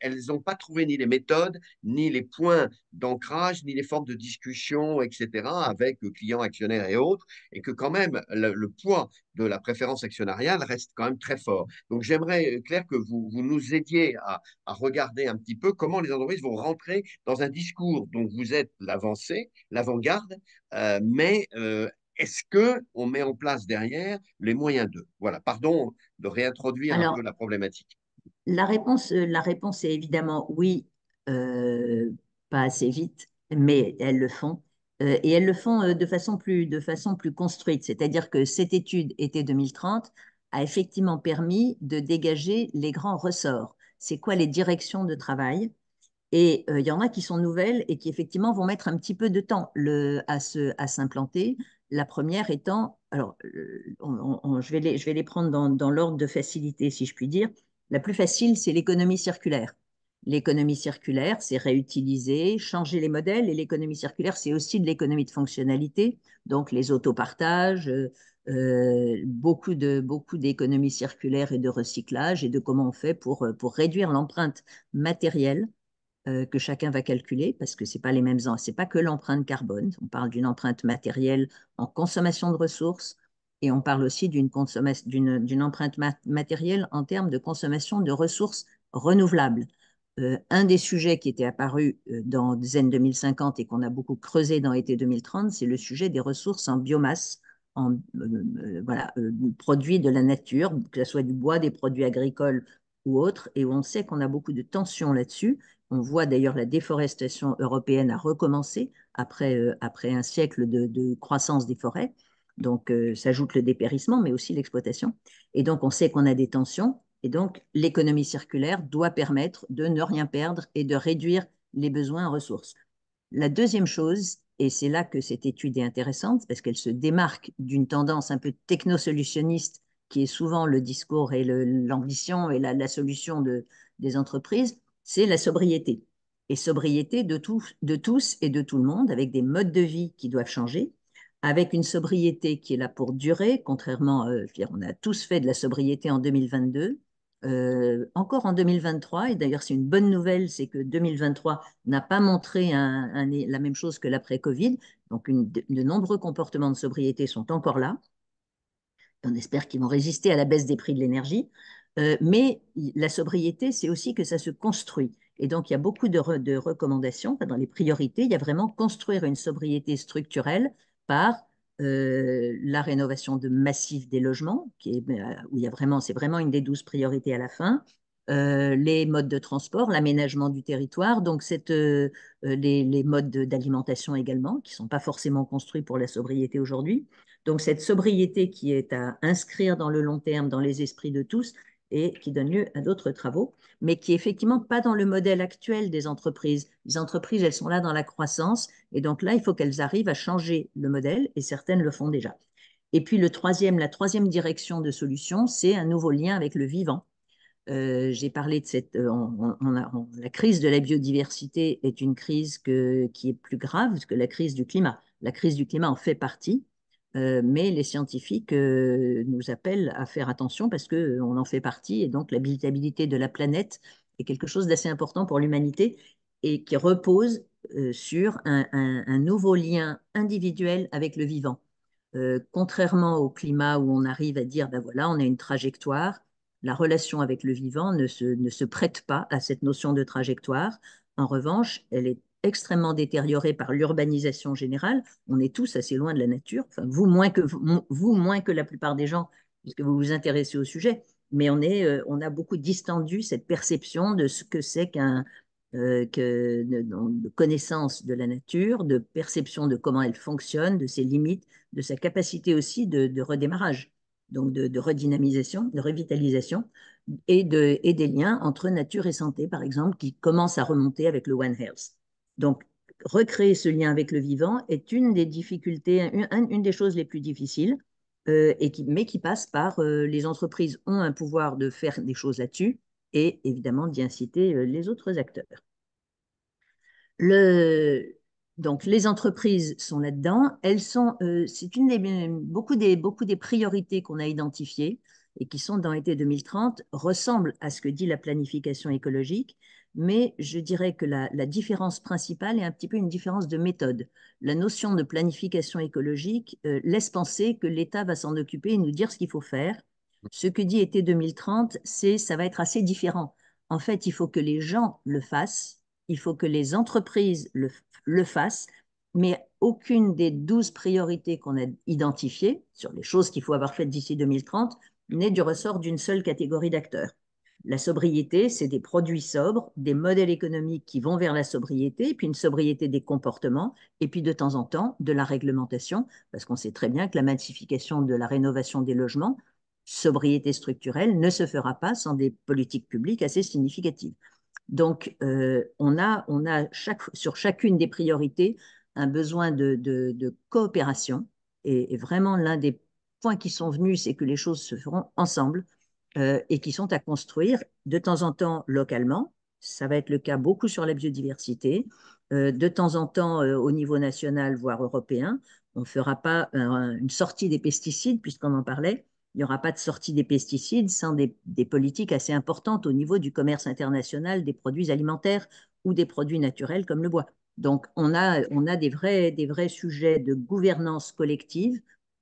Speaker 1: elles n'ont pas trouvé ni les méthodes, ni les points d'ancrage, ni les formes de discussion, etc., avec clients, actionnaires et autres, et que quand même le, poids de la préférence actionnariale reste quand même très fort. Donc j'aimerais, euh, Claire, que vous, nous aidiez à, regarder un petit peu comment les entreprises vont rentrer dans un discours dont vous êtes l'avancée, l'avant-garde, euh, mais euh, est-ce que on met en place derrière les moyens d'eux Voilà, pardon de réintroduire la problématique.
Speaker 2: Euh, la réponse, est évidemment oui, euh, pas assez vite, mais elles le font. Euh, et elles le font de façon plus, de façon plus construite. C'est-à-dire que cette étude, été 2030, a effectivement permis de dégager les grands ressorts. C'est quoi les directions de travail et il y en a qui sont nouvelles et qui effectivement vont mettre un petit peu de temps à s'implanter. La première étant, alors euh, je, vais les, je, vais les, prendre dans, l'ordre de facilité, si je puis dire. La plus facile, c'est l'économie circulaire. L'économie circulaire, c'est réutiliser, changer les modèles. Et l'économie circulaire, c'est aussi de l'économie de fonctionnalité, donc les autopartages, euh, beaucoup de beaucoup d'économie circulaire et de recyclage et de comment on fait pour, euh, pour réduire l'empreinte matérielle euh, que chacun va calculer parce que c'est pas les mêmes c'est pas que l'empreinte carbone on parle d'une empreinte matérielle en consommation de ressources et on parle aussi d'une empreinte matérielle en termes de consommation de ressources renouvelables euh, un des sujets qui était apparu euh, dans Zen 2050 et qu'on a beaucoup creusé dans été 2030 c'est le sujet des ressources en biomasse en produits de la nature que ce soit du bois des produits agricoles ou autres et où on sait qu'on a beaucoup de tensions là-dessus on voit d'ailleurs la déforestation européenne a recommencé après, euh, après un siècle de, croissance des forêts. Donc, euh, s'ajoute le dépérissement, mais aussi l'exploitation. Et donc, on sait qu'on a des tensions. Et donc, l'économie circulaire doit permettre de ne rien perdre et de réduire les besoins en ressources. La deuxième chose, et c'est là que cette étude est intéressante, parce qu'elle se démarque d'une tendance un peu technosolutionniste qui est souvent le discours et l'ambition et la, solution des entreprises, c'est la sobriété. Et sobriété de, de tous et de tout le monde, avec des modes de vie qui doivent changer, avec une sobriété qui est là pour durer, contrairement, euh, on a tous fait de la sobriété en 2022, euh, encore en 2023, et d'ailleurs c'est une bonne nouvelle, c'est que 2023 n'a pas montré la même chose que l'après-Covid, donc de, nombreux comportements de sobriété sont encore là. on espère qu'ils vont résister à la baisse des prix de l'énergie, euh, mais la sobriété, c'est aussi que ça se construit. Et donc, il y a beaucoup de, recommandations dans les priorités. Il y a vraiment construire une sobriété structurelle par euh, la rénovation de massif des logements, qui ben, euh, où il y a vraiment, c'est vraiment une des douze priorités à la fin. les modes de transport, l'aménagement du territoire, donc les, les, modes d'alimentation également, qui ne sont pas forcément construits pour la sobriété aujourd'hui. Donc cette sobriété qui est à inscrire dans le long terme, dans les esprits de tous, et qui donne lieu à d'autres travaux, mais qui est effectivement pas dans le modèle actuel des entreprises. Les entreprises, elles sont là dans la croissance, et donc là, il faut qu'elles arrivent à changer le modèle, et certaines le font déjà. Et puis le troisième, la troisième direction de solution, c'est un nouveau lien avec le vivant. Euh, j'ai parlé de cette, euh, la crise de la biodiversité est une crise qui est plus grave que la crise du climat. La crise du climat en fait partie, euh, mais les scientifiques euh, nous appellent à faire attention parce qu'on en fait partie et donc l'habitabilité de la planète est quelque chose d'assez important pour l'humanité et qui repose euh, sur un, nouveau lien individuel avec le vivant. contrairement au climat où on arrive à dire, ben voilà, on a une trajectoire, la relation avec le vivant ne se, ne se prête pas à cette notion de trajectoire. En revanche, elle est extrêmement détériorée par l'urbanisation générale. On est tous assez loin de la nature, enfin, vous, moins que, vous moins que la plupart des gens, puisque vous vous intéressez au sujet, mais on, est, euh, on a beaucoup distendu cette perception de ce que c'est qu'un euh, de, connaissance de la nature, de perception de comment elle fonctionne, de ses limites, de sa capacité aussi de, redémarrage, donc de, redynamisation, de revitalisation, et, de, et des liens entre nature et santé, par exemple, qui commencent à remonter avec le One Health. Donc, recréer ce lien avec le vivant est une des difficultés, une, des choses les plus difficiles, euh, mais qui passe par euh, les entreprises ont un pouvoir de faire des choses là-dessus et évidemment d'y inciter euh, les autres acteurs. donc les entreprises sont là-dedans, elles sont, c'est une des beaucoup des priorités qu'on a identifiées et qui sont dans l'été 2030 ressemblent à ce que dit la planification écologique, mais je dirais que la, différence principale est un petit peu une différence de méthode. La notion de planification écologique euh, laisse penser que l'État va s'en occuper et nous dire ce qu'il faut faire. Ce que dit été 2030, c'est ça va être assez différent. En fait, il faut que les gens le fassent, il faut que les entreprises le, le fassent, mais aucune des douze priorités qu'on a identifiées sur les choses qu'il faut avoir faites d'ici 2030 n'est du ressort d'une seule catégorie d'acteurs. La sobriété, c'est des produits sobres, des modèles économiques qui vont vers la sobriété, puis une sobriété des comportements, et puis de temps en temps de la réglementation, parce qu'on sait très bien que la massification de la rénovation des logements, sobriété structurelle, ne se fera pas sans des politiques publiques assez significatives. Donc, euh, on a, on a sur chacune des priorités un besoin de, coopération. et vraiment, l'un des points qui sont venus, c'est que les choses se feront ensemble euh, et qui sont à construire de temps en temps localement. Ça va être le cas beaucoup sur la biodiversité, euh, de temps en temps euh, au niveau national, voire européen. On ne fera pas une sortie des pesticides, puisqu'on en parlait. Il n'y aura pas de sortie des pesticides sans des, politiques assez importantes au niveau du commerce international des produits alimentaires ou des produits naturels comme le bois. Donc, on a, des vrais sujets de gouvernance collective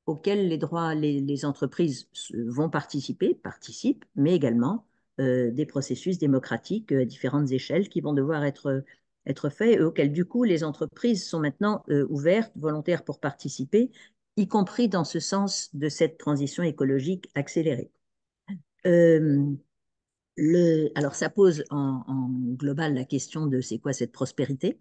Speaker 2: auxquels les, droits, les, entreprises vont participer, participent, mais également euh, des processus démocratiques euh, à différentes échelles qui vont devoir être, être faits auxquels du coup les entreprises sont maintenant euh, ouvertes, volontaires pour participer, y compris dans ce sens de cette transition écologique accélérée. le, alors ça pose en, en, global la question de c'est quoi cette prospérité.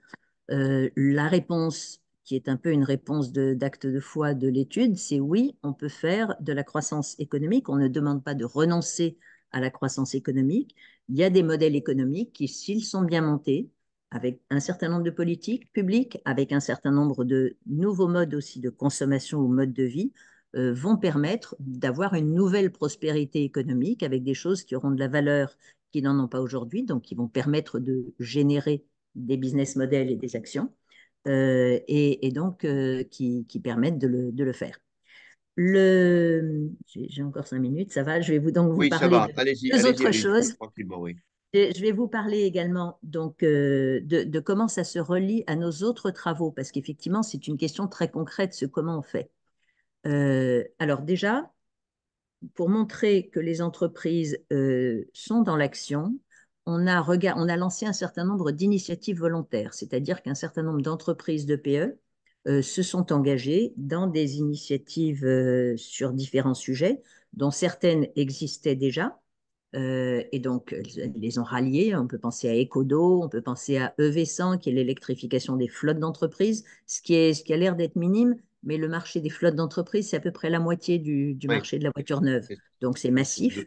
Speaker 2: la réponse qui est un peu une réponse d'acte de, foi de l'étude, c'est oui, on peut faire de la croissance économique, on ne demande pas de renoncer à la croissance économique. Il y a des modèles économiques qui, s'ils sont bien montés, avec un certain nombre de politiques publiques, avec un certain nombre de nouveaux modes aussi de consommation ou modes de vie, euh, vont permettre d'avoir une nouvelle prospérité économique avec des choses qui auront de la valeur qui n'en ont pas aujourd'hui, donc qui vont permettre de générer des business models et des actions. Euh, et, donc euh, qui, permettent de le, faire. J'ai encore cinq minutes, ça va. Je vais vous donc vous parler de deux autres choses. Je vais vous parler également donc euh, de, comment ça se relie à nos autres travaux, parce qu'effectivement, c'est une question très concrète, ce comment on fait. alors déjà, pour montrer que les entreprises sont dans l'action, on a, on a lancé un certain nombre d'initiatives volontaires, c'est-à-dire qu'un certain nombre d'entreprises de PE euh, se sont engagées dans des initiatives euh, sur différents sujets, dont certaines existaient déjà, euh, et donc elles les ont ralliées. On peut penser à Ecodo, on peut penser à EV100, qui est l'électrification des flottes d'entreprises, ce, qui est, ce qui a l'air d'être minime, mais le marché des flottes d'entreprises, c'est à peu près la moitié du, marché de la voiture neuve. Donc c'est massif.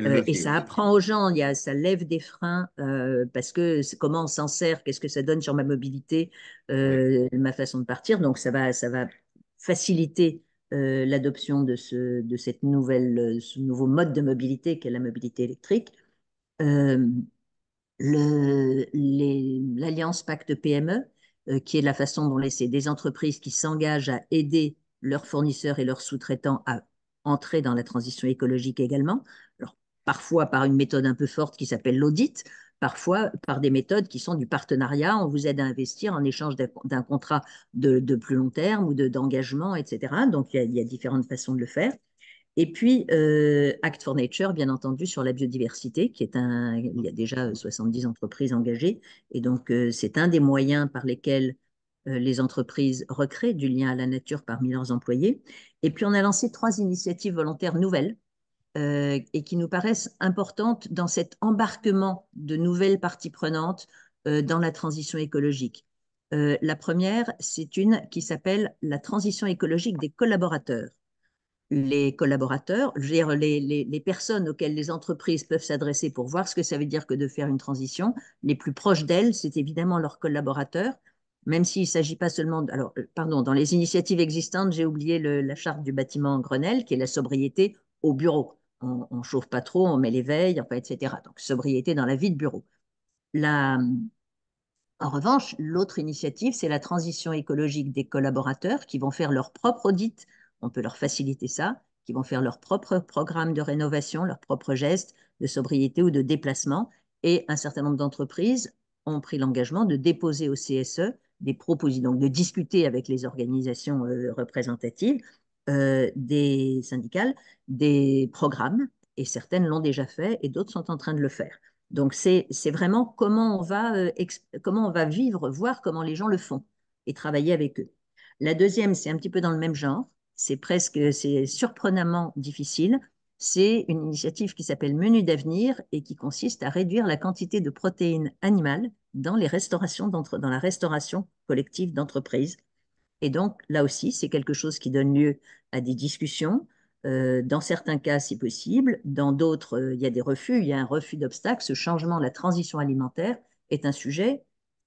Speaker 2: Euh, et ça apprend aux gens, il y a, ça lève des freins euh, parce que comment on s'en sert, qu'est-ce que ça donne sur ma mobilité, euh, ma façon de partir. Donc ça va, ça va faciliter l'adoption de ce, de cette nouvelle, ce nouveau mode de mobilité qu'est la mobilité électrique. L'alliance Pacte PME, qui est la façon dont c'est des entreprises qui s'engagent à aider leurs fournisseurs et leurs sous-traitants à entrer dans la transition écologique également. Alors, parfois par une méthode un peu forte qui s'appelle l'audit, parfois par des méthodes qui sont du partenariat, on vous aide à investir en échange d'un contrat de, plus long terme ou d'engagement, etc. Donc, il y, a, différentes façons de le faire. Et puis, euh, Act for Nature, bien entendu, sur la biodiversité, qui est un, il y a déjà 70 entreprises engagées. Et donc, euh, c'est un des moyens par lesquels euh, les entreprises recréent du lien à la nature parmi leurs employés. Et puis, on a lancé trois initiatives volontaires nouvelles euh, et qui nous paraissent importantes dans cet embarquement de nouvelles parties prenantes euh, dans la transition écologique. Euh, la première, c'est une qui s'appelle la transition écologique des collaborateurs. Les collaborateurs, les, les, personnes auxquelles les entreprises peuvent s'adresser pour voir ce que ça veut dire que de faire une transition, les plus proches d'elles, c'est évidemment leurs collaborateurs, même s'il ne s'agit pas seulement. alors, pardon, dans les initiatives existantes, j'ai oublié la charte du bâtiment Grenelle, qui est la sobriété au bureau on, chauffe pas trop, on met l'éveil, etc. Donc sobriété dans la vie de bureau. en revanche, l'autre initiative, c'est la transition écologique des collaborateurs qui vont faire leur propre audit. On peut leur faciliter ça, qui vont faire leur propre programme de rénovation, leur propre geste de sobriété ou de déplacement. Et un certain nombre d'entreprises ont pris l'engagement de déposer au CSE des propositions, donc de discuter avec les organisations euh, représentatives euh, des syndicales des programmes, et certaines l'ont déjà fait et d'autres sont en train de le faire. Donc c'est vraiment comment on, va, euh, comment on va vivre, voir comment les gens le font et travailler avec eux. La deuxième, c'est un petit peu dans le même genre, c'est presque, c'est surprenamment difficile. C'est une initiative qui s'appelle Menu d'avenir et qui consiste à réduire la quantité de protéines animales dans les restaurations dans la restauration collective d'entreprises, et donc, là aussi, c'est quelque chose qui donne lieu à des discussions. Euh, dans certains cas, c'est possible. Dans d'autres, euh, il y a des refus, il y a un refus d'obstacle. Ce changement, la transition alimentaire est un sujet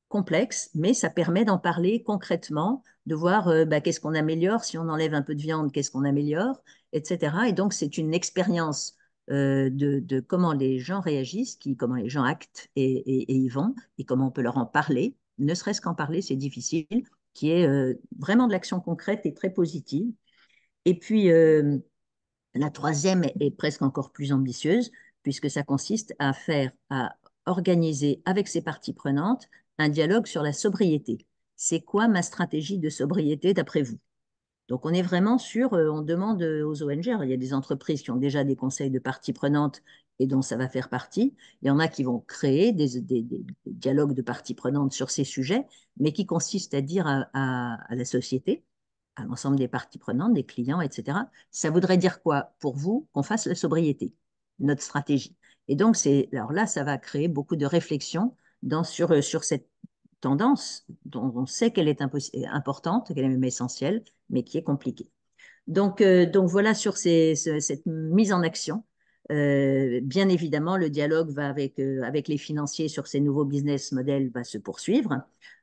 Speaker 2: complexe, mais ça permet d'en parler concrètement, de voir euh, bah, qu'est-ce qu'on améliore, si on enlève un peu de viande, qu'est-ce qu'on améliore, etc. Et donc, c'est une expérience de, comment les gens réagissent, comment les gens actent et, et, y vont, et comment on peut leur en parler. Ne serait-ce qu'en parler, c'est difficile qui est euh, vraiment de l'action concrète et très positive. Et puis, euh, la troisième est presque encore plus ambitieuse, puisque ça consiste à faire, à organiser avec ses parties prenantes un dialogue sur la sobriété. C'est quoi ma stratégie de sobriété d'après vous Donc on est vraiment sur, euh, on demande aux ONG, il y a des entreprises qui ont déjà des conseils de parties prenantes et dont ça va faire partie. Il y en a qui vont créer des, dialogues de parties prenantes sur ces sujets, mais qui consistent à dire à, la société, à l'ensemble des parties prenantes, des clients, etc., ça voudrait dire quoi pour vous qu'on fasse la sobriété, notre stratégie. Et donc, alors là, ça va créer beaucoup de réflexions sur, euh, sur cette tendance dont on sait qu'elle est importante, qu'elle est même essentielle, mais qui est compliquée. Donc, euh, donc voilà sur cette mise en action euh, bien évidemment, le dialogue va avec, euh, avec les financiers sur ces nouveaux business models va se poursuivre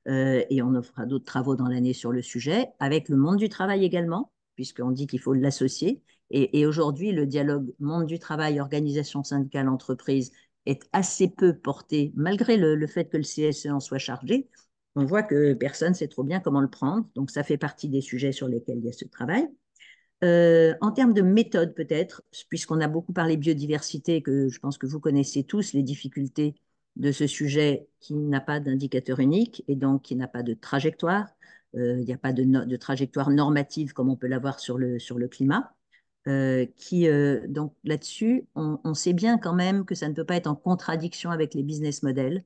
Speaker 2: euh, et on offrira d'autres travaux dans l'année sur le sujet, avec le monde du travail également, puisqu'on dit qu'il faut l'associer. Et, aujourd'hui, le dialogue monde du travail, organisation syndicale, entreprise est assez peu porté, malgré le, le, fait que le CSE en soit chargé. On voit que personne ne sait trop bien comment le prendre, donc ça fait partie des sujets sur lesquels il y a ce travail. Euh, en termes de méthode, peut-être, puisqu'on a beaucoup parlé biodiversité, que je pense que vous connaissez tous les difficultés de ce sujet qui n'a pas d'indicateur unique et donc qui n'a pas de trajectoire. Euh, il n'y a pas de, trajectoire normative comme on peut l'avoir sur le, sur le climat. Euh, qui, donc là-dessus, on, on, sait bien quand même que ça ne peut pas être en contradiction avec les business models.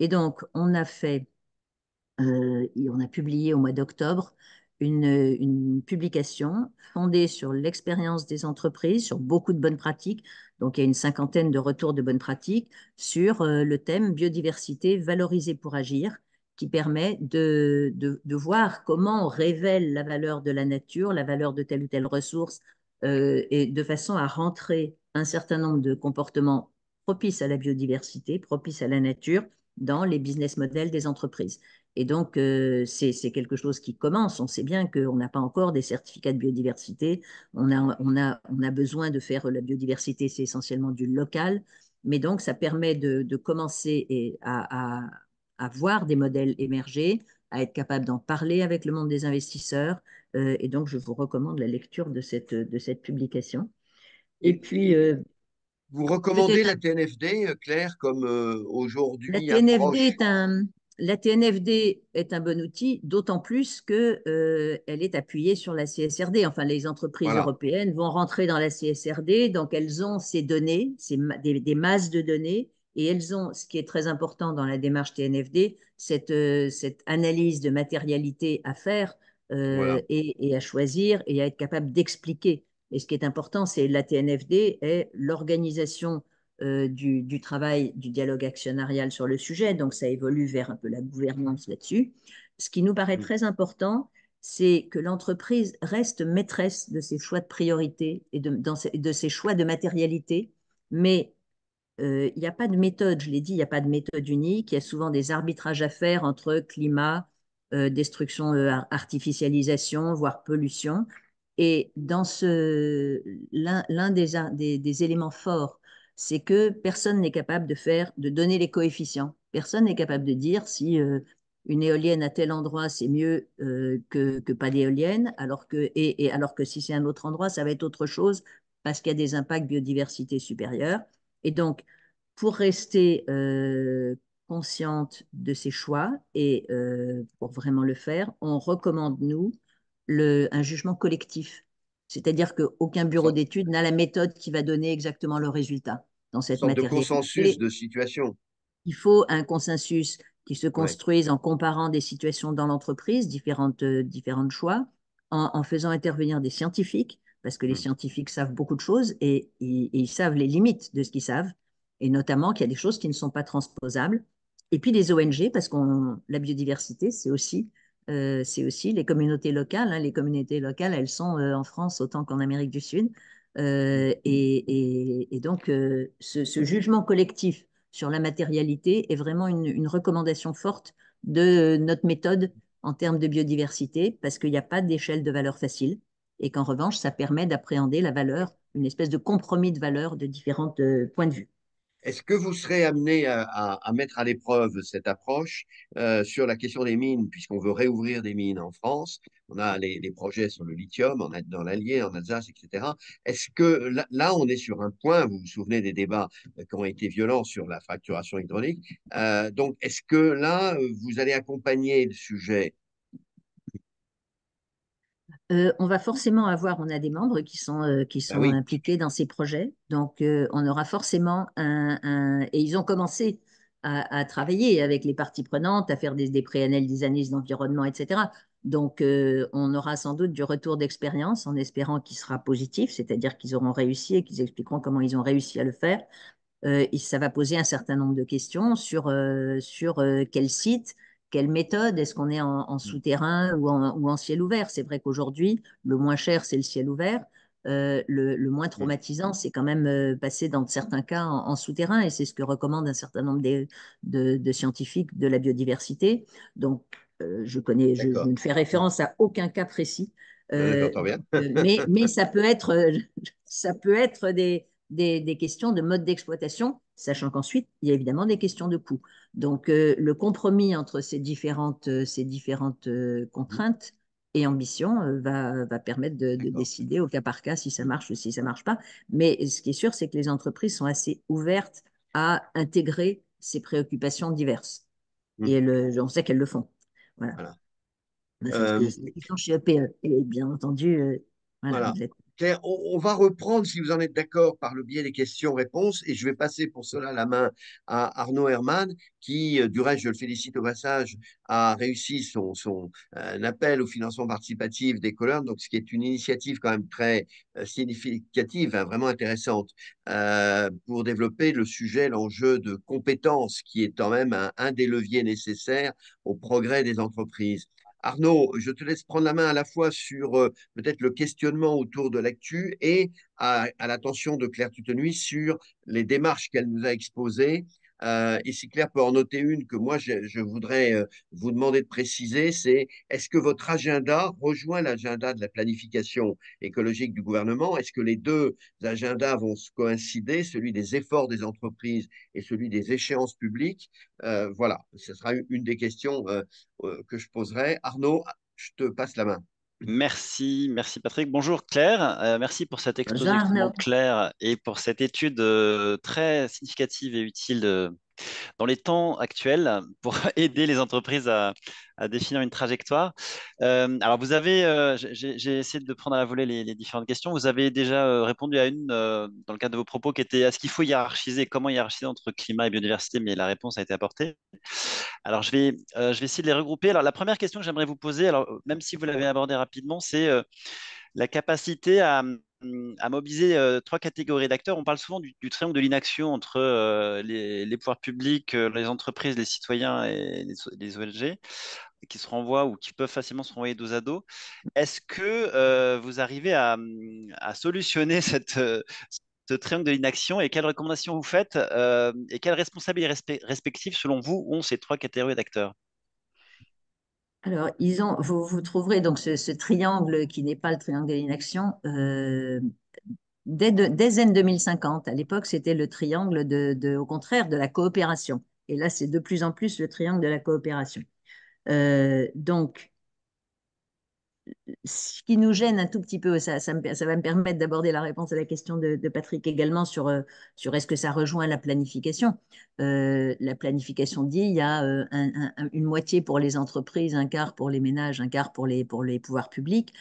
Speaker 2: Et donc, on a fait, on a publié au mois d'octobre une, publication fondée sur l'expérience des entreprises, sur beaucoup de bonnes pratiques. Donc, il y a une cinquantaine de retours de bonnes pratiques sur euh, le thème biodiversité valorisée pour agir qui permet de, de, voir comment on révèle la valeur de la nature, la valeur de telle ou telle ressource, euh, et de façon à rentrer un certain nombre de comportements propices à la biodiversité, propices à la nature, dans les business models des entreprises. Et donc, euh, c'est quelque chose qui commence. On sait bien qu'on n'a pas encore des certificats de biodiversité. On a, on, a, on a besoin de faire la biodiversité, c'est essentiellement du local. Mais donc, ça permet de, commencer et à, voir des modèles émerger, à être capable d'en parler avec le monde des investisseurs. Euh, et donc, je vous recommande la lecture de cette, de cette publication. Et puis, euh,
Speaker 1: vous recommandez la TNFD, Claire, comme aujourd'hui. La TNFD est
Speaker 2: un, la TNFD est un bon outil, d'autant plus qu'elle euh, est appuyée sur la CSRD. Enfin, les entreprises européennes vont rentrer dans la CSRD, donc elles ont ces données, ces, des, masses de données, et elles ont, ce qui est très important dans la démarche TNFD, cette, euh, cette analyse de matérialité à faire euh, et, et, à choisir et à être capable d'expliquer. Et ce qui est important, c'est la TNFD est l'organisation euh, du, travail du dialogue actionnarial sur le sujet, donc ça évolue vers un peu la gouvernance là-dessus. Ce qui nous paraît mm. très important, c'est que l'entreprise reste maîtresse de ses choix de priorité et de, dans ses, de ses choix de matérialité, mais euh, il n'y a pas de méthode, je l'ai dit, il n'y a pas de méthode unique, il y a souvent des arbitrages à faire entre climat, euh, destruction, artificialisation, voire pollution. Et dans ce, l'un des, des éléments forts c'est que personne n'est capable de faire, de donner les coefficients. Personne n'est capable de dire si euh, une éolienne à tel endroit, c'est mieux euh, que, pas d'éolienne, alors que, et, alors que si c'est un autre endroit, ça va être autre chose parce qu'il y a des impacts biodiversité supérieurs. Et donc, pour rester euh, consciente de ses choix et pour vraiment le faire, on recommande, nous, un jugement collectif c'est-à-dire qu'aucun bureau d'études n'a la méthode qui va donner exactement le résultat
Speaker 1: dans cette Il matière. de consensus de situation.
Speaker 2: Il faut un consensus qui se construise en comparant des situations dans l'entreprise, différentes, euh, choix, en, faisant intervenir des scientifiques, parce que les hmm. scientifiques savent beaucoup de choses et, et ils savent les limites de ce qu'ils savent, et notamment qu'il y a des choses qui ne sont pas transposables. Et puis les ONG, parce que la biodiversité, c'est aussi c'est aussi les communautés locales. Hein, les communautés locales, elles sont en France autant qu'en Amérique du Sud. Mmh. et, donc, ce, jugement collectif sur la matérialité est vraiment une, une recommandation forte de notre méthode en termes de biodiversité, parce qu'il n'y a pas d'échelle de valeur facile, et qu'en revanche, ça permet d'appréhender la valeur, une espèce de compromis de valeur de différents points de vue.
Speaker 1: Est-ce que vous serez amené à, mettre à l'épreuve cette approche euh, sur la question des mines, puisqu'on veut réouvrir des mines en France On a les, projets sur le lithium en, dans l'Allier, en Alsace, etc. Est-ce que là, on est sur un point, vous vous souvenez des débats euh, qui ont été violents sur la fracturation hydraulique. Euh, donc, est-ce que là, vous allez accompagner le sujet
Speaker 2: euh, on va forcément avoir, on a des membres qui sont, euh, ah impliqués dans ces projets, donc euh, on aura forcément un, Et ils ont commencé à, travailler avec les parties prenantes, à faire des, des des analyses d'environnement, etc. Donc on aura sans doute du retour d'expérience en espérant qu'il sera positif, c'est-à-dire qu'ils auront réussi et qu'ils expliqueront comment ils ont réussi à le faire. Et ça va poser un certain nombre de questions sur, sur quel site, quelle méthode Est-ce qu'on est en, mmh. souterrain ou en, ciel ouvert C'est vrai qu'aujourd'hui, le moins cher, c'est le ciel ouvert. Euh, le, moins mmh. traumatisant, c'est quand même euh, passer dans certains cas en, souterrain, et c'est ce que recommande un certain nombre de, scientifiques de la biodiversité. Donc, euh, je connais, je, ne fais référence à aucun cas précis, mais, ça peut être, (laughs) des questions de mode d'exploitation sachant qu'ensuite, il y a évidemment des questions de coût. Donc, euh, le compromis entre ces différentes, euh, ces différentes euh, contraintes et ambitions va, permettre de, décider au cas par cas si ça marche ou si ça ne marche pas. Mais ce qui est sûr, c'est que les entreprises sont assez ouvertes à intégrer ces préoccupations diverses. Mmh. Et on sait qu'elles le font.
Speaker 1: Voilà. Bah,
Speaker 2: chez EPE. Et bien entendu,
Speaker 1: voilà, Claire, on, va reprendre, si vous en êtes d'accord, par le biais des questions-réponses, et je vais passer pour cela la main à Arnaud Herman, qui, euh, du reste, je le félicite au passage, a réussi son, euh, appel au financement participatif des colonnes, donc ce qui est une initiative quand même très euh, significative, hein, vraiment intéressante, pour développer le sujet, l'enjeu de compétences, qui est quand même un des leviers nécessaires au progrès des entreprises. Arnaud, je te laisse prendre la main à la fois sur euh, peut-être le questionnement autour de l'actu et à, l'attention de Claire Tutenuy sur les démarches qu'elle nous a exposées Ici, euh, et si Claire peut en noter une que moi, je, voudrais euh, vous demander de préciser, c'est est-ce que votre agenda rejoint l'agenda de la planification écologique du gouvernement Est-ce que les deux agendas vont se coïncider, celui des efforts des entreprises et celui des échéances publiques euh, Voilà, ce sera une des questions que je poserai. Arnaud, je te passe la main. Merci,
Speaker 3: merci Patrick. Bonjour Claire, euh, merci pour cette exposition Claire et pour cette étude euh, très significative et utile de, dans les temps actuels, pour (laughs) aider les entreprises à, définir une trajectoire, euh, alors vous avez, euh, j'ai essayé de prendre à la volée les, différentes questions. Vous avez déjà euh, répondu à une dans le cadre de vos propos qui était est-ce qu'il faut hiérarchiser, comment hiérarchiser entre climat et biodiversité, mais la réponse a été apportée. Alors je vais, je vais essayer de les regrouper. Alors la première question que j'aimerais vous poser, alors même si vous l'avez abordée rapidement, c'est la capacité à, à mobiliser trois catégories d'acteurs. On parle souvent du, triangle de l'inaction entre les, pouvoirs publics, les entreprises, les citoyens et les, les, ONG qui se renvoient ou qui peuvent facilement se renvoyer dos à dos. Est-ce que vous arrivez à, mmh, solutionner (laughs) ce triangle de l'inaction et quelles recommandations vous faites et quelles responsabilités respectives selon vous ont ces trois catégories d'acteurs
Speaker 2: alors, ils ont, vous, trouverez donc ce, triangle qui n'est pas le triangle de l'inaction euh, dès, de, 2050. À l'époque, c'était le triangle, de, au contraire, de la coopération. Et là, c'est de plus en plus le triangle de la coopération. Euh, donc, ce qui nous gêne un tout petit peu, ça, ça, va me permettre d'aborder la réponse à la question de, Patrick également sur, euh, sur est-ce que ça rejoint la planification. Euh, la planification dit, il y a euh, une moitié pour les entreprises, un quart pour les ménages, un quart pour les, pour les pouvoirs publics.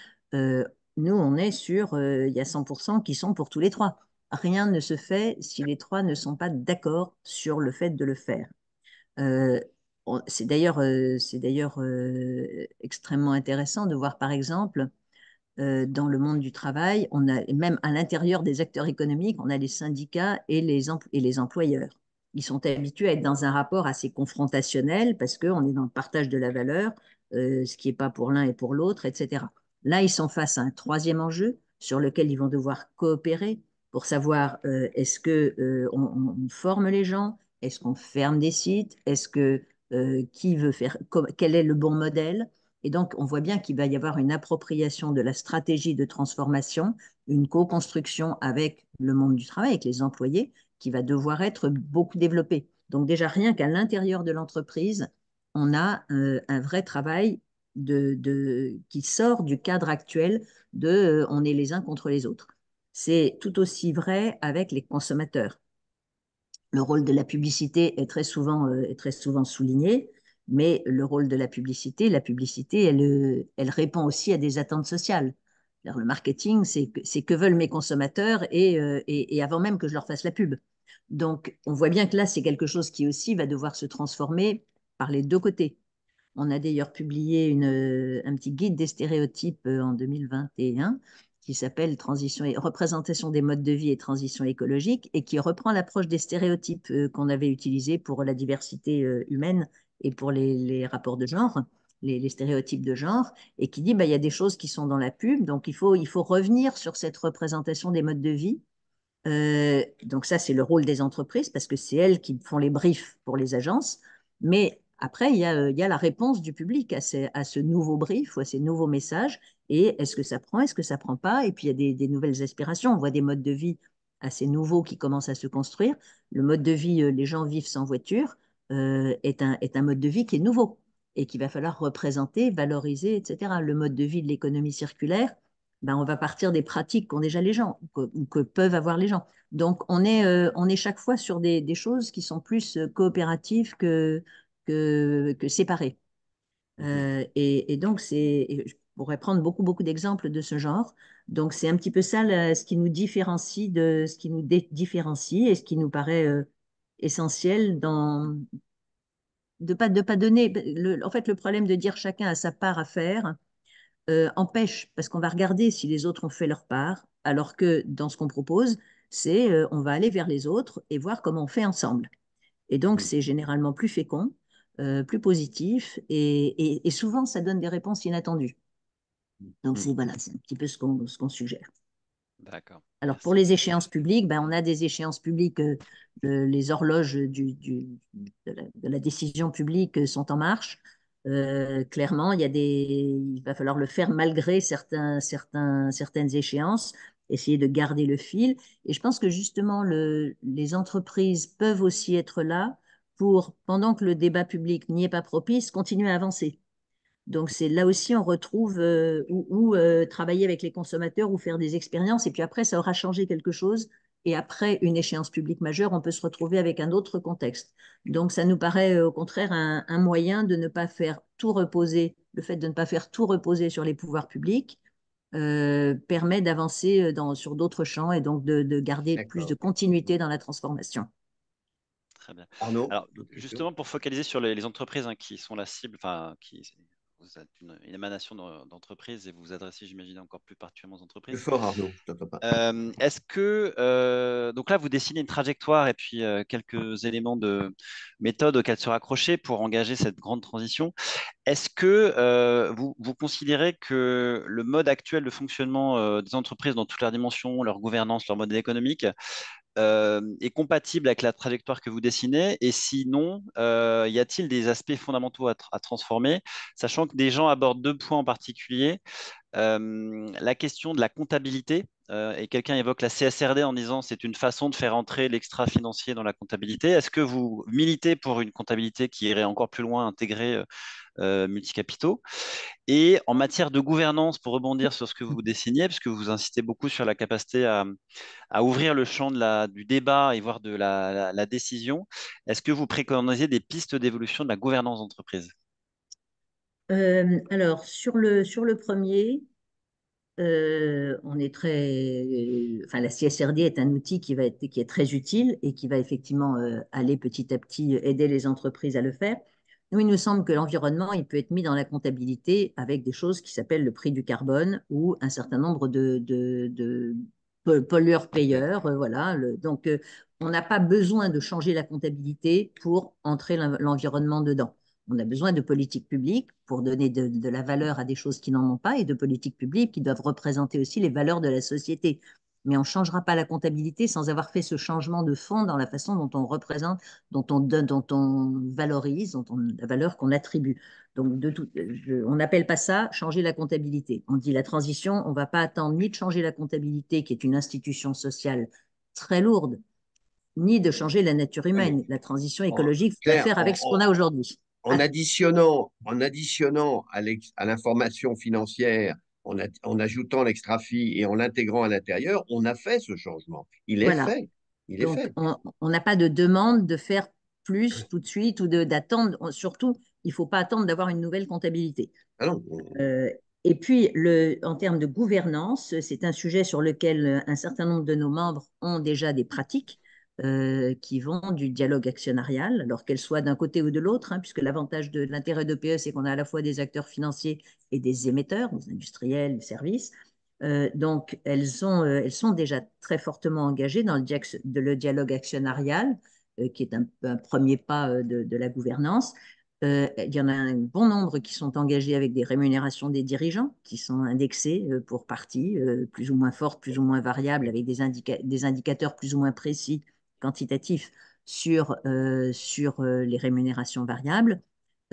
Speaker 2: nous, on est sur, il y a 100% qui sont pour tous les trois. Rien ne se fait si les trois ne sont pas d'accord sur le fait de le faire. Euh, c'est d'ailleurs euh, c'est d'ailleurs euh, extrêmement intéressant de voir par exemple euh, dans le monde du travail, on a même à l'intérieur des acteurs économiques, on a les syndicats et les, et les employeurs. Ils sont habitués à être dans un rapport assez confrontationnel parce qu'on est dans le partage de la valeur, ce qui n'est pas pour l'un et pour l'autre, etc. Là, ils sont face à un troisième enjeu sur lequel ils vont devoir coopérer pour savoir est-ce que forme les gens, est-ce qu'on ferme des sites, est-ce que euh, qui veut faire, quel est le bon modèle. Et donc, on voit bien qu'il va y avoir une appropriation de la stratégie de transformation, une co-construction avec le monde du travail, avec les employés, qui va devoir être beaucoup développée. Donc déjà, rien qu'à l'intérieur de l'entreprise, on a euh, un vrai travail de, qui sort du cadre actuel de euh, on est les uns contre les autres. C'est tout aussi vrai avec les consommateurs. Le rôle de la publicité est très souvent, euh, très souvent souligné, mais le rôle de la publicité, la publicité, elle, euh, répond aussi à des attentes sociales. Alors, le marketing, c'est que, que veulent mes consommateurs euh, et, avant même que je leur fasse la pub. Donc, on voit bien que là, c'est quelque chose qui aussi va devoir se transformer par les deux côtés. On a d'ailleurs publié une, un petit guide des stéréotypes en 2021 qui s'appelle Transition et représentation des modes de vie et transition écologique et qui reprend l'approche des stéréotypes euh, qu'on avait utilisés pour la diversité euh, humaine et pour les, rapports de genre, les, stéréotypes de genre, et qui dit bah, il y a des choses qui sont dans la pub, donc il faut, revenir sur cette représentation des modes de vie. Euh, donc ça, c'est le rôle des entreprises parce que c'est elles qui font les briefs pour les agences, mais après, il y a, la réponse du public à, à ce nouveau brief ou à ces nouveaux messages et est-ce que ça prend, est-ce que ça prend pas Et puis il y a des, nouvelles aspirations. On voit des modes de vie assez nouveaux qui commencent à se construire. Le mode de vie, euh, les gens vivent sans voiture, euh, est, un, est un mode de vie qui est nouveau et qu'il va falloir représenter, valoriser, etc. Le mode de vie de l'économie circulaire, ben, on va partir des pratiques qu'ont déjà les gens ou que, peuvent avoir les gens. Donc, on est, euh, on est chaque fois sur des, choses qui sont plus coopératives que, que, que séparées. Mmh. et, et, donc, c'est, pourrait prendre beaucoup, beaucoup d'exemples de ce genre. Donc, c'est un petit peu ça ce qui nous différencie de ce qui nous différencie et ce qui nous paraît euh, essentiel dans de pas de pas donner. Bah, en fait, le problème de dire chacun a sa part à faire euh, empêche parce qu'on va regarder si les autres ont fait leur part, alors que dans ce qu'on propose, c'est euh, on va aller vers les autres et voir comment on fait ensemble. Et donc, mm. c'est généralement plus fécond. plus positif et, souvent ça donne des réponses inattendues. Donc mm. voilà, c'est un petit peu ce qu'on ce suggère. D'accord. Alors pour les échéances publiques, ben, on a des échéances publiques, euh, les horloges du, de, la, décision publique euh, sont en marche. Euh, clairement, il, y a des, il va falloir le faire malgré certains, certains, certaines échéances, essayer de garder le fil. Et je pense que justement, le, les entreprises peuvent aussi être là pour, pendant que le débat public n'y est pas propice, continuer à avancer. Donc c'est là aussi on retrouve euh, ou, euh, travailler avec les consommateurs ou faire des expériences et puis après ça aura changé quelque chose et après une échéance publique majeure on peut se retrouver avec un autre contexte. Donc ça nous paraît euh, au contraire un, moyen de ne pas faire tout reposer, le fait de ne pas faire tout reposer sur les pouvoirs publics permet d'avancer sur d'autres champs et donc de, garder plus de continuité dans la transformation.
Speaker 3: Très bien. Arnaud, Alors, justement, pour focaliser sur les, entreprises hein, qui sont la cible, enfin, qui vous êtes une, émanation d'entreprise et vous vous adressez, j'imagine, encore plus particulièrement aux entreprises. fort, Arnaud. Est-ce que, euh, donc là, vous dessinez une trajectoire et puis euh, quelques éléments de méthode auxquels se raccrocher pour engager cette grande transition. Est-ce que euh, vous, vous, considérez que le mode actuel de fonctionnement des entreprises dans toutes leurs dimensions, leur gouvernance, leur modèle économique, euh, est compatible avec la trajectoire que vous dessinez Et sinon, euh, y a-t-il des aspects fondamentaux à, à transformer Sachant que des gens abordent deux points en particulier. Euh, la question de la comptabilité, euh, et quelqu'un évoque la CSRD en disant c'est une façon de faire entrer l'extra financier dans la comptabilité. Est-ce que vous militez pour une comptabilité qui irait encore plus loin, intégrer euh, multicapitaux Et en matière de gouvernance, pour rebondir sur ce que vous dessinez, puisque vous insistez beaucoup sur la capacité à, ouvrir le champ du débat et voire de la, la décision, est-ce que vous préconisez des pistes d'évolution de la gouvernance d'entreprise
Speaker 2: euh, alors, sur le, sur le premier, euh, on est très, enfin, la CSRD est un outil qui, va être, qui est très utile et qui va effectivement euh, aller petit à petit aider les entreprises à le faire. Nous, il nous semble que l'environnement, il peut être mis dans la comptabilité avec des choses qui s'appellent le prix du carbone ou un certain nombre de, de, de pollueur-payeur, voilà. donc, on n'a pas besoin de changer la comptabilité pour entrer l'environnement dedans. On a besoin de politiques publiques pour donner de, la valeur à des choses qui n'en ont pas et de politiques publiques qui doivent représenter aussi les valeurs de la société. Mais on ne changera pas la comptabilité sans avoir fait ce changement de fond dans la façon dont on représente, dont on donne, dont on valorise, dont on, la valeur qu'on attribue. Donc, on n'appelle pas ça changer la comptabilité. On dit la transition, on ne va pas attendre ni de changer la comptabilité, qui est une institution sociale très lourde, ni de changer la nature humaine. La transition écologique, il faut faire avec ce qu'on a
Speaker 1: aujourd'hui en additionnant, en additionnant à l'information financière, en, ajoutant l'extrafi et en l'intégrant à l'intérieur, on a fait ce changement. Il est fait. Il est fait.
Speaker 2: On n'a pas de demande de faire plus tout de suite ou d'attendre. Surtout, il ne faut pas attendre d'avoir une nouvelle comptabilité. Ah euh, et puis, le, en termes de gouvernance, c'est un sujet sur lequel euh, un certain nombre de nos membres ont déjà des pratiques. Euh, qui vont du dialogue actionnarial, alors qu'elle soit d'un côté ou de l'autre, hein, puisque l'avantage de l'intérêt d'EPE, c'est qu'on a à la fois des acteurs financiers et des émetteurs, des industriels, des services. Euh, donc, elles sont, euh, elles sont déjà très fortement engagées dans le, le dialogue actionnarial, qui est un, premier pas de, la gouvernance. il y en a un bon nombre qui sont engagés avec des rémunérations des dirigeants, qui sont indexées pour partie, plus ou moins fortes, plus ou moins variables, avec des, des, indicateurs plus ou moins précis quantitatif sur, euh, sur euh, les rémunérations variables.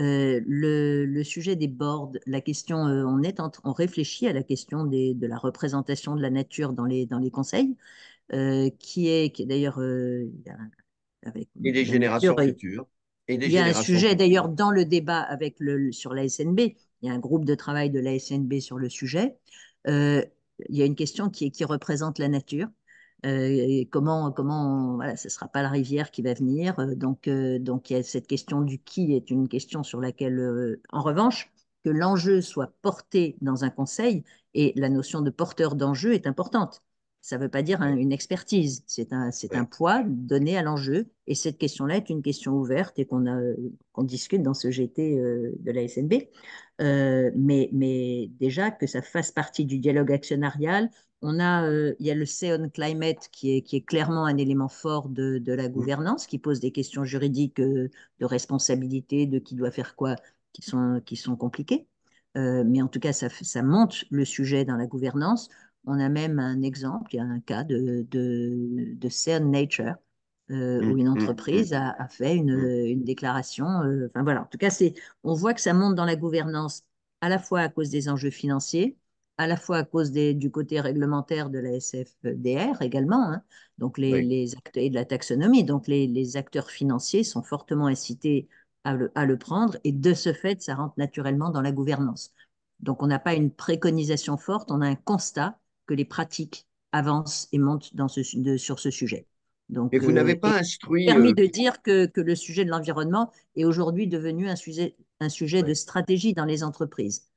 Speaker 2: Euh, le, le, sujet des boards, la question, on, est on réfléchit à la question des, de la représentation de la nature dans les, dans les conseils, qui est, qui est d'ailleurs et
Speaker 1: des générations futures. Et il y a un sujet
Speaker 2: d'ailleurs dans le débat avec le, sur la SNB. Il y a un groupe de travail de la SNB sur le sujet. il y a une question qui, qui représente la nature et comment, comment, voilà, ce ne sera pas la rivière qui va venir. Euh, donc, euh, donc, il y a cette question du qui est une question sur laquelle, euh, en revanche, que l'enjeu soit porté dans un conseil, et la notion de porteur d'enjeu est importante. Ça ne veut pas dire une expertise, c'est un, c'est un poids donné à l'enjeu. Et cette question-là est une question ouverte et qu'on, a, qu'on discute dans ce GT de la SNB. mais, mais déjà, que ça fasse partie du dialogue actionnarial, on a, euh, il y a le CEON Climate qui est, clairement un élément fort de, la mm. gouvernance, qui pose des questions juridiques euh, de responsabilité, de qui doit faire quoi, qui sont, qui compliquées. Euh, mais en tout cas, ça, monte le sujet dans la gouvernance. On a même un exemple, il y a un cas de, de, Nature, mm, où une mm, entreprise a, fait une, déclaration. enfin voilà, en tout cas, on voit que ça monte dans la gouvernance à la fois à cause des enjeux financiers, à la fois à cause du côté réglementaire de la SFDR également, hein. donc les, acteurs, et de la taxonomie. Donc les, acteurs financiers sont fortement incités à le, prendre et de ce fait, ça rentre naturellement dans la gouvernance. Donc on n'a pas une préconisation forte, on a un constat que les pratiques avancent et montent dans ce, sur ce sujet. Donc, et vous n'avez euh, pas instruit. permis euh, de dire que, le sujet de l'environnement est aujourd'hui devenu un sujet, un sujet de stratégie dans les entreprises.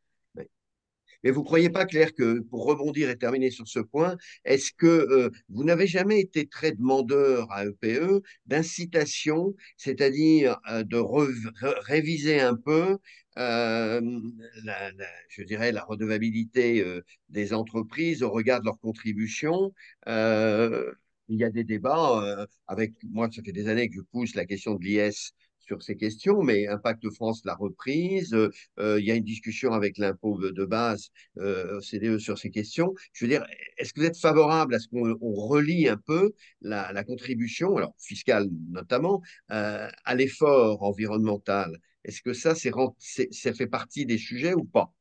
Speaker 1: Mais vous ne croyez pas, Claire, que pour rebondir et terminer sur ce point, est-ce que euh, vous n'avez jamais été très demandeur à EPE e d'incitation, c'est-à-dire euh, de réviser un peu euh, la, je dirais, la redevabilité des entreprises au regard de leurs contributions. il y a des débats avec moi, ça fait des années que je pousse la question de l'IS sur ces questions, mais Impact France l'a reprise, euh, il y a une discussion avec l'impôt de base euh, CDE sur ces questions. Je veux dire, est-ce que vous êtes favorable à ce qu'on relie un peu la, contribution, alors fiscale notamment, euh, à l'effort environnemental Est-ce que ça, c'est, ça fait partie des sujets ou pas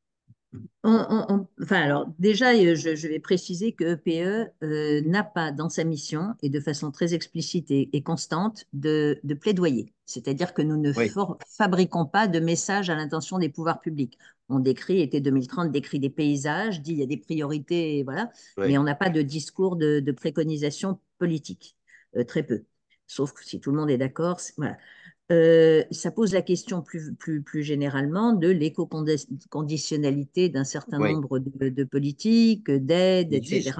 Speaker 2: enfin, alors déjà, euh, je, vais préciser que EPE e, euh, n'a pas dans sa mission, et de façon très explicite et, constante, de, plaidoyer. C'est-à-dire que nous ne fabriquons pas de messages à l'intention des pouvoirs publics. On décrit, été 2030, décrit des paysages, dit il y a des priorités, voilà, mais on n'a pas de discours de, préconisation politique, euh, très peu. Sauf que si tout le monde est d'accord, voilà. Euh, ça pose la question plus, plus, généralement de l'éco-conditionnalité d'un certain nombre de, politiques, d'aides, etc.,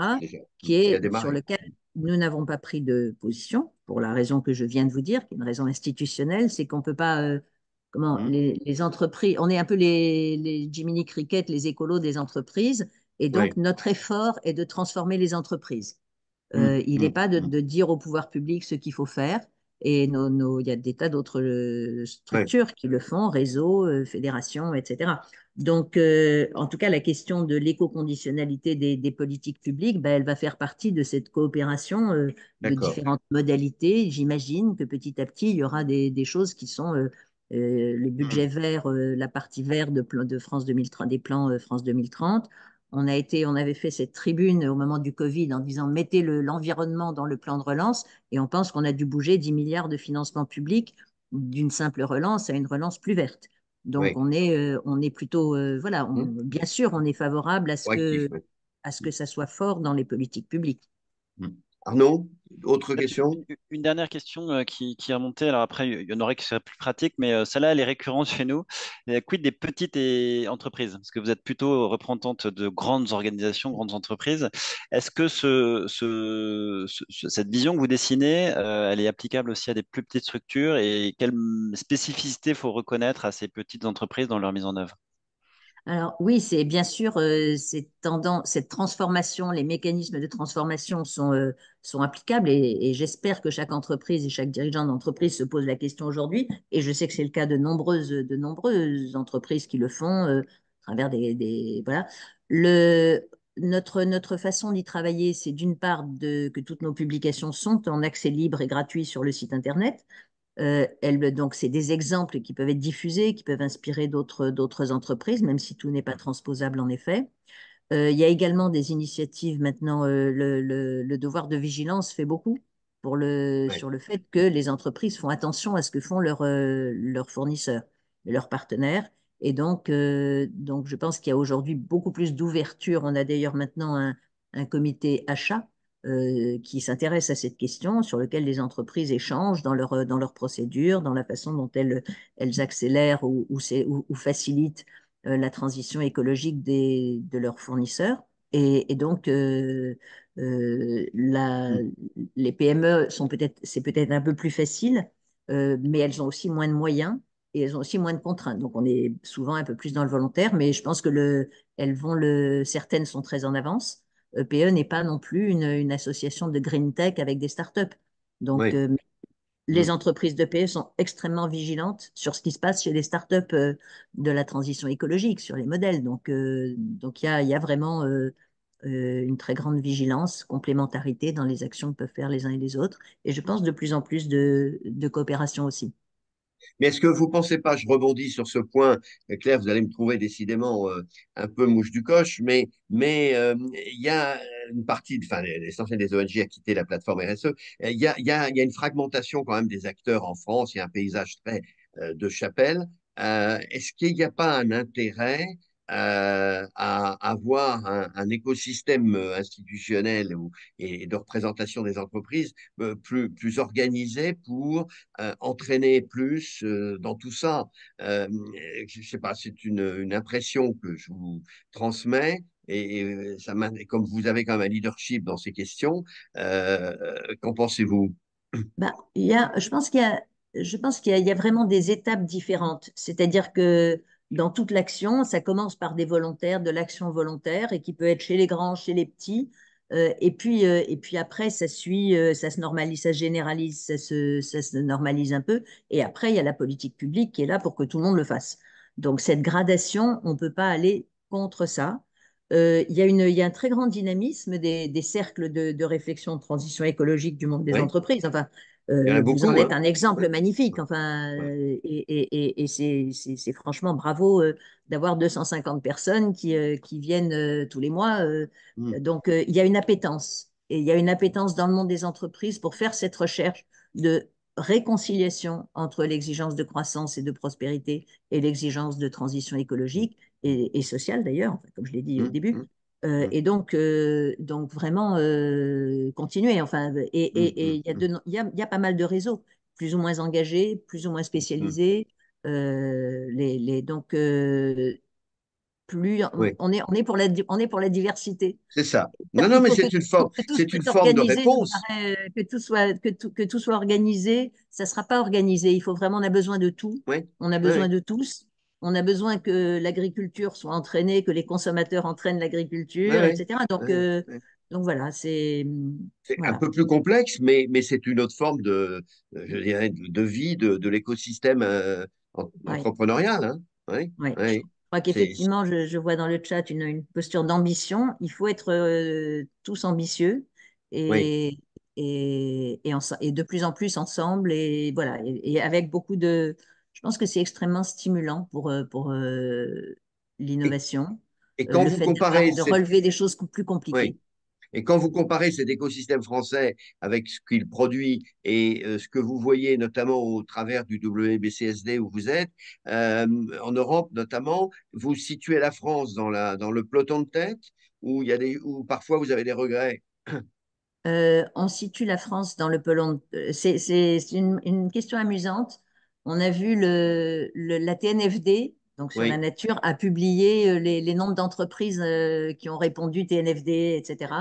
Speaker 1: qui est sur
Speaker 2: lequel nous n'avons pas pris de position, pour la raison que je viens de vous dire, qui est une raison institutionnelle, c'est qu'on ne peut pas... Euh, comment mmh. les, entreprises... On est un peu les, les Jiminy Cricket, les écolos des entreprises, et donc notre effort est de transformer les entreprises. Mmh. Euh, il n'est mmh. pas de, de dire au pouvoir public ce qu'il faut faire et il y a des tas d'autres euh, structures qui le font, réseaux, euh, fédérations, etc. Donc, euh, en tout cas, la question de l'éco-conditionnalité des, politiques publiques, ben, elle va faire partie de cette coopération de différentes modalités. J'imagine que petit à petit, il y aura des, choses qui sont le mmh. budget vert, la partie verte de, de France 2030, des plans France 2030, on, a été, on avait fait cette tribune au moment du Covid en disant mettez l'environnement dans le plan de relance et on pense qu'on a dû bouger 10 milliards de financements public d'une simple relance à une relance plus verte. Donc on, est, euh, on est plutôt, euh, voilà, mmh. bien sûr, on est favorable à ce, que, à ce mmh. que ça soit fort dans les politiques publiques.
Speaker 1: Mmh. Arnaud autre question Une dernière question
Speaker 3: euh, qui, a est remontée. Alors après, il y en aurait qui seraient plus pratique, mais euh, celle-là, elle est récurrente chez nous. Quid des petites entreprises Parce que vous êtes plutôt représentante de grandes organisations, grandes entreprises. Est-ce que cette vision que vous dessinez, euh, elle est applicable aussi à des plus petites structures Et quelles spécificités faut reconnaître à ces petites entreprises dans leur mise en œuvre
Speaker 2: alors oui, c'est bien sûr euh, cette cette transformation, les mécanismes de transformation sont euh, applicables et, j'espère que chaque entreprise et chaque dirigeant d'entreprise se pose la question aujourd'hui. Et je sais que c'est le cas de nombreuses de nombreuses entreprises qui le font euh, à travers des, voilà. notre, notre façon d'y travailler, c'est d'une part de, que toutes nos publications sont en accès libre et gratuit sur le site Internet, euh, elle, donc, c'est des exemples qui peuvent être diffusés, qui peuvent inspirer d'autres entreprises, même si tout n'est pas transposable en effet. Euh, il y a également des initiatives maintenant, euh, le, devoir de vigilance fait beaucoup pour le, sur le fait que les entreprises font attention à ce que font leurs fournisseurs, leurs partenaires. Et donc, donc je pense qu'il y a aujourd'hui beaucoup plus d'ouverture. On a d'ailleurs maintenant un comité achat euh, qui s'intéresse à cette question, sur lequel les entreprises échangent dans leurs euh, dans leur procédures, dans la façon dont elles, elles accélèrent ou, ou, ou, facilitent euh, la transition écologique des, de leurs fournisseurs. Et, donc, les PME sont peut-être, c'est peut-être un peu plus facile, mais elles ont aussi moins de moyens et elles ont aussi moins de contraintes. Donc on est souvent un peu plus dans le volontaire, mais je pense que le, elles vont le, certaines sont très en avance EPE e n'est pas non plus une, association de green tech avec des startups. Donc, euh, les mm. entreprises d'EPE sont extrêmement vigilantes sur ce qui se passe chez les startups euh, de la transition écologique, sur les modèles. Donc, euh, donc il y a, vraiment une très grande vigilance, complémentarité dans les actions que peuvent faire les uns et les autres. Et je pense de plus en plus de coopération aussi.
Speaker 1: Mais est-ce que vous ne pensez pas, je rebondis sur ce point, euh, Claire, vous allez me trouver décidément euh, un peu mouche du coche, mais euh, il y a une partie, enfin l'essentiel des ONG a quitté la plateforme RSE, il y a, une fragmentation quand même des acteurs en France, il y a un paysage très de chapelle. est-ce qu'il n'y a pas un intérêt euh, à, avoir un, écosystème euh, institutionnel et, de représentation des entreprises euh, plus, plus organisé pour entraîner plus dans tout ça. je ne sais pas, c'est une, impression que je vous transmets. Et, ça comme vous avez quand même un leadership dans ces questions, qu'en pensez-vous
Speaker 2: bah, y a, Je pense qu'il y, a, je pense qu'il y a vraiment des étapes différentes. C'est-à-dire que dans toute l'action. Ça commence par des volontaires, de l'action volontaire, et qui peut être chez les grands, chez les petits. Euh, et, puis, euh, et puis après, ça suit, euh, ça se normalise, ça se généralise, ça se, normalise un peu. Et après, il y a la politique publique qui est là pour que tout le monde le fasse. Donc cette gradation, on ne peut pas aller contre ça. Il y, a une, il y, a un très grand dynamisme des, cercles de, réflexion de transition écologique du monde des entreprises. Enfin, euh, vous en hein. êtes un exemple magnifique. Enfin, euh, et, c'est franchement bravo euh, d'avoir 250 personnes qui, viennent tous les mois. Mmh. Donc, il y a une appétence. Et il y a une appétence dans le monde des entreprises pour faire cette recherche de réconciliation entre l'exigence de croissance et de prospérité et l'exigence de transition écologique et, sociale, d'ailleurs, comme je l'ai dit au mmh. début. Mmh. Euh, mmh. et donc, euh, donc vraiment euh, continuer. Enfin, et mmh, mmh, il y, a, y, a, pas mal de réseaux, plus ou moins engagés, plus ou moins spécialisés. Les, donc, plus on, est, on, est pour la, on est pour la diversité.
Speaker 1: C'est ça. Non, non, mais c'est une forme, c'est une forme de réponse.
Speaker 2: Que tout soit, que tout, que tout soit organisé, ça ne sera pas organisé. Il faut vraiment, on a besoin de tout. On a besoin de tous on a besoin que l'agriculture soit entraînée, que les consommateurs entraînent l'agriculture, etc. Donc, euh, donc voilà, c'est.
Speaker 1: C'est un peu plus complexe, mais, mais c'est une autre forme de, de vie de, l'écosystème euh, entrepreneurial. Hein je crois qu'effectivement,
Speaker 2: je, vois dans le chat une, une posture d'ambition. Il faut être euh, tous ambitieux et, et, et, de plus en plus ensemble et voilà, et avec beaucoup de je pense que c'est extrêmement stimulant pour, euh, pour euh, l'innovation. Et, euh, quand vous comparez. De, relever
Speaker 1: des choses plus compliquées. Et quand vous comparez cet écosystème français avec ce qu'il produit et ce que vous voyez notamment au travers du WBCSD où vous êtes, en Europe notamment, vous situez la France dans, la, dans le peloton de tête où, il y a des, où parfois vous avez des regrets
Speaker 2: On situe la France dans le peloton de... C'est une, question amusante on a vu le, la TNFD, donc sur la nature, a publié euh, les, nombres d'entreprises euh, qui ont répondu TNFD, etc.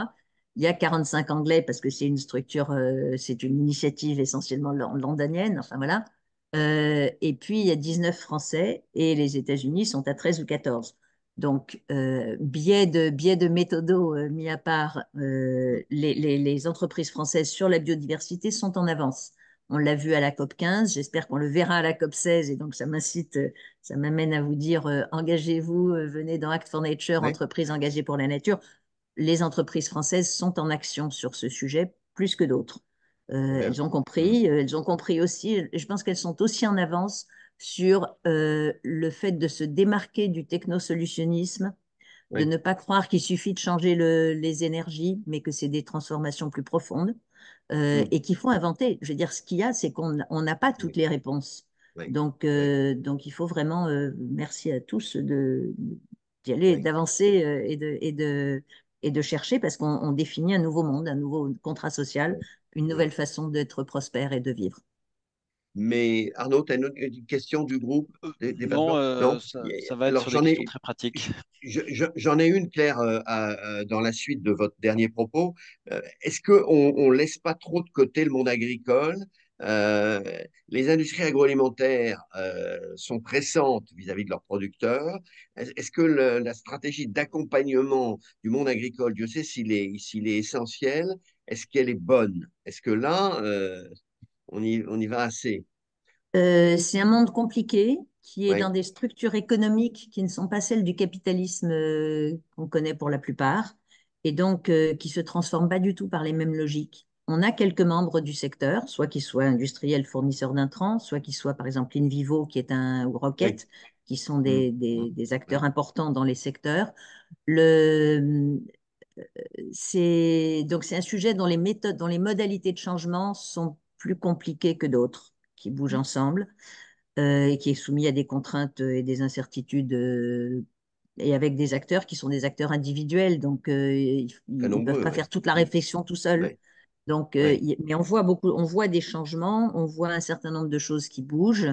Speaker 2: Il y a 45 Anglais parce que c'est une structure, euh, c'est une initiative essentiellement londonienne, enfin voilà. et puis, il y a 19 Français et les États-Unis sont à 13 ou 14. Donc, biais, de, biais de méthodo mis à part, les, entreprises françaises sur la biodiversité sont en avance. On l'a vu à la COP 15, j'espère qu'on le verra à la COP 16 et donc ça m'incite, ça m'amène à vous dire euh, engagez-vous, euh, venez dans Act for Nature, entreprise engagée pour la nature. Les entreprises françaises sont en action sur ce sujet plus que d'autres. Euh, elles ont compris, elles ont compris aussi, je pense qu'elles sont aussi en avance sur le fait de se démarquer du technosolutionnisme de ne pas croire qu'il suffit de changer les énergies, mais que c'est des transformations plus profondes. Euh, mm. et qu'il faut inventer. Je veux dire, ce qu'il y a, c'est qu'on n'a pas toutes les réponses. Donc, euh, donc, il faut vraiment, euh, merci à tous d'y aller, d'avancer et, de, et, de, et de chercher parce qu'on définit un nouveau monde, un nouveau contrat social, une nouvelle façon d'être prospère et de vivre.
Speaker 1: Mais Arnaud, tu as une, autre, question du groupe euh, des, Non, euh, ça, va être très pratique (laughs) J'en ai une, Claire, euh, dans la suite de votre dernier propos. Est-ce qu'on ne laisse pas trop de côté le monde agricole les industries agroalimentaires sont pressantes vis-à-vis de leurs producteurs. Est-ce que la stratégie d'accompagnement du monde agricole, Dieu sait s'il est, est, essentiel, est-ce qu'elle est bonne Est-ce que là, on y, on y va assez.
Speaker 2: Euh, c'est un monde compliqué qui est dans des structures économiques qui ne sont pas celles du capitalisme euh, qu'on connaît pour la plupart, et donc qui euh, qui se transforment pas du tout par les mêmes logiques. On a quelques membres du secteur, soit qu'ils soient industriels fournisseurs d'intrants, soit qu'ils soient par exemple InVivo qui est un ou Rocket, qui sont des, mm. des, mm. des, acteurs importants dans les secteurs. Le, c'est donc c'est un sujet dont les méthodes, dont les modalités de changement sont plus compliqués que d'autres, qui bougent mm. ensemble euh, et qui est soumis à des contraintes et des incertitudes euh, et avec des acteurs qui sont des acteurs individuels, donc euh, ils ne peuvent pas faire toute la réflexion tout seul. Donc, mais on voit beaucoup, on voit des changements, on voit un certain nombre de choses qui bougent.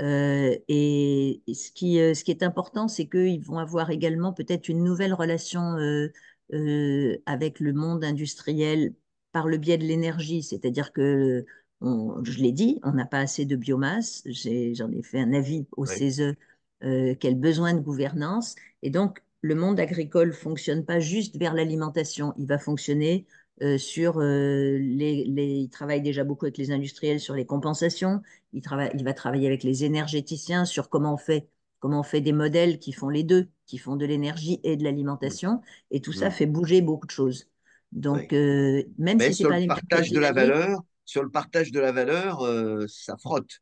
Speaker 2: et ce qui, est important, c'est qu'ils vont avoir également peut-être une nouvelle relation avec le monde industriel par le biais de l'énergie, c'est-à-dire que je l'ai dit, on n'a pas assez de biomasse. J'en ai, fait un avis au CESE euh, quel besoin de gouvernance. Et donc, le monde agricole fonctionne pas juste vers l'alimentation. Il va fonctionner euh, sur euh, les, Il travaille déjà beaucoup avec les industriels sur les compensations. Il, travaille, il va travailler avec les énergéticiens sur comment on fait comment on fait des modèles qui font les deux, qui font de l'énergie et de l'alimentation. Et tout ça fait bouger beaucoup de choses. Donc, euh, même si c'est pas le partage de la valeur,
Speaker 1: sur le partage de la valeur, euh, ça frotte.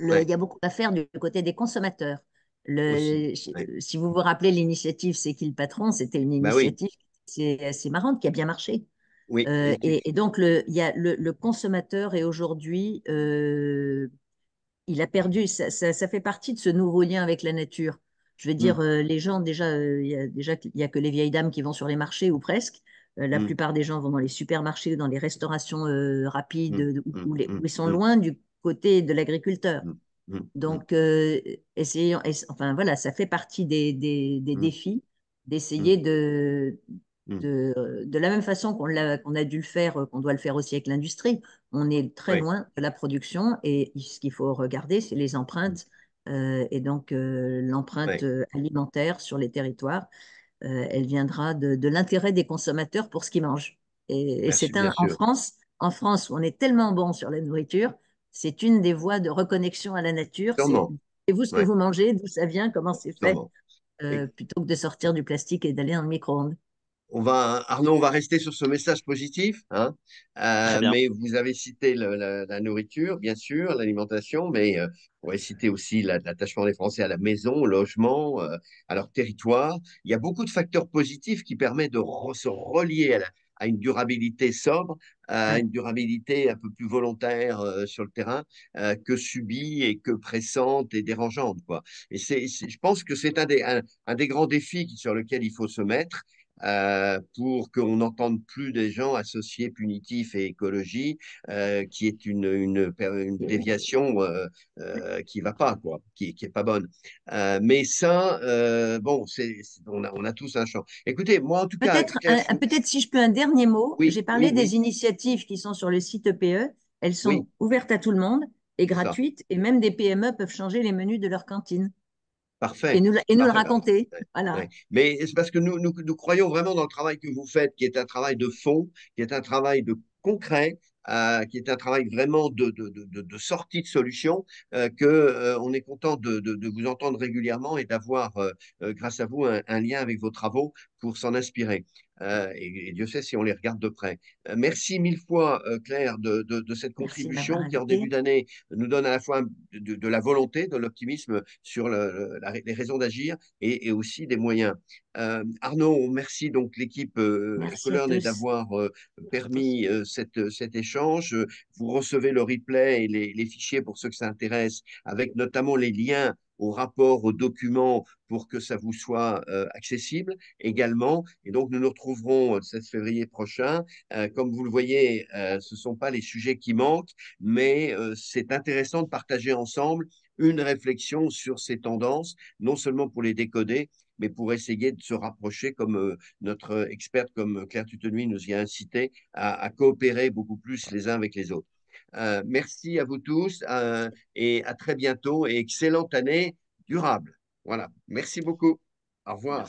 Speaker 2: Il y a beaucoup à faire du côté des consommateurs. Si vous vous rappelez l'initiative C'est qui le patron C'était une bah initiative assez marrante qui a bien marché. Oui. Euh, et, donc, le, y a le, consommateur est aujourd'hui, euh, il a perdu, ça, fait partie de ce nouveau lien avec la nature. Je veux dire, mm. les gens, déjà, il n'y y a que les vieilles dames qui vont sur les marchés ou presque. Euh, la mm. plupart des gens vont dans les supermarchés, dans les restaurations euh, rapides, mais mm. euh, mm. ils sont loin du côté de l'agriculteur. Donc, essayons, enfin voilà, ça fait partie des, défis d'essayer de, de, la même façon qu'on a, dû le faire, qu'on doit le faire aussi avec l'industrie. On est très loin de la production et ce qu'il faut regarder, c'est les empreintes et donc l'empreinte alimentaire sur les territoires. Euh, elle viendra de, l'intérêt des consommateurs pour ce qu'ils mangent. Et, c'est un, en France, en France, où on est tellement bon sur la nourriture, c'est une des voies de reconnexion à la nature. et vous ce que vous mangez, d'où ça vient, comment c'est fait, euh, plutôt que de sortir du plastique et d'aller dans le micro-ondes
Speaker 1: on va, Arnaud, on va rester sur ce message positif. Hein. Euh, mais vous avez cité la, nourriture, bien sûr, l'alimentation, mais euh, on va citer aussi l'attachement des Français à la maison, au logement, euh, à leur territoire. Il y a beaucoup de facteurs positifs qui permettent de se relier à, une durabilité sobre, à une durabilité un peu plus volontaire euh, sur le terrain euh, que subie et que pressante et dérangeante. Quoi. Et c'est, je pense que c'est un des, un des grands défis sur lequel il faut se mettre euh, pour qu'on n'entende plus des gens associés punitif et écologie, euh, qui est une, une, une déviation euh, euh, qui va pas, quoi, qui, qui est pas bonne. mais ça, bon, c'est, on, a, on a tous un champ. Écoutez, moi en tout peut cas, peut-être,
Speaker 2: peut-être si je peux un dernier mot. J'ai parlé des initiatives qui sont sur le site EPE. E. Elles sont ouvertes à tout le monde et gratuites, et même des PME peuvent changer les menus de leur cantine.
Speaker 1: Parfait. Et nous, le raconter. Mais c'est parce que nous, nous, croyons vraiment dans le travail que vous faites, qui est un travail de fond, qui est un travail de concret, euh, qui est un travail vraiment de, sortie de solution, euh, que euh, on est content de, vous entendre régulièrement et d'avoir, euh, grâce à vous, un, lien avec vos travaux pour s'en inspirer. Euh, et, Dieu sait si on les regarde de près. Euh, merci mille fois, euh, Claire, de, cette contribution qui, en début d'année, nous donne à la fois de, la volonté, de l'optimisme sur les raisons d'agir et, aussi des moyens. Arnaud, merci donc l'équipe Colerne d'avoir permis cet échange. Vous recevez le replay et les fichiers pour ceux que ça intéresse, avec notamment les liens au rapport, aux documents pour que ça vous soit euh, accessible également. Et donc, nous nous retrouverons euh, le 16 février prochain. Euh, comme vous le voyez, ce ne sont pas les sujets qui manquent, mais c'est intéressant de partager ensemble une réflexion sur ces tendances, non seulement pour les décoder, mais pour essayer de se rapprocher, comme notre experte, comme Claire Tutenuy nous y a incité, à coopérer beaucoup plus les uns avec les autres. Euh, merci à vous tous euh, et à très bientôt et excellente année durable. Voilà. Merci beaucoup. Au revoir.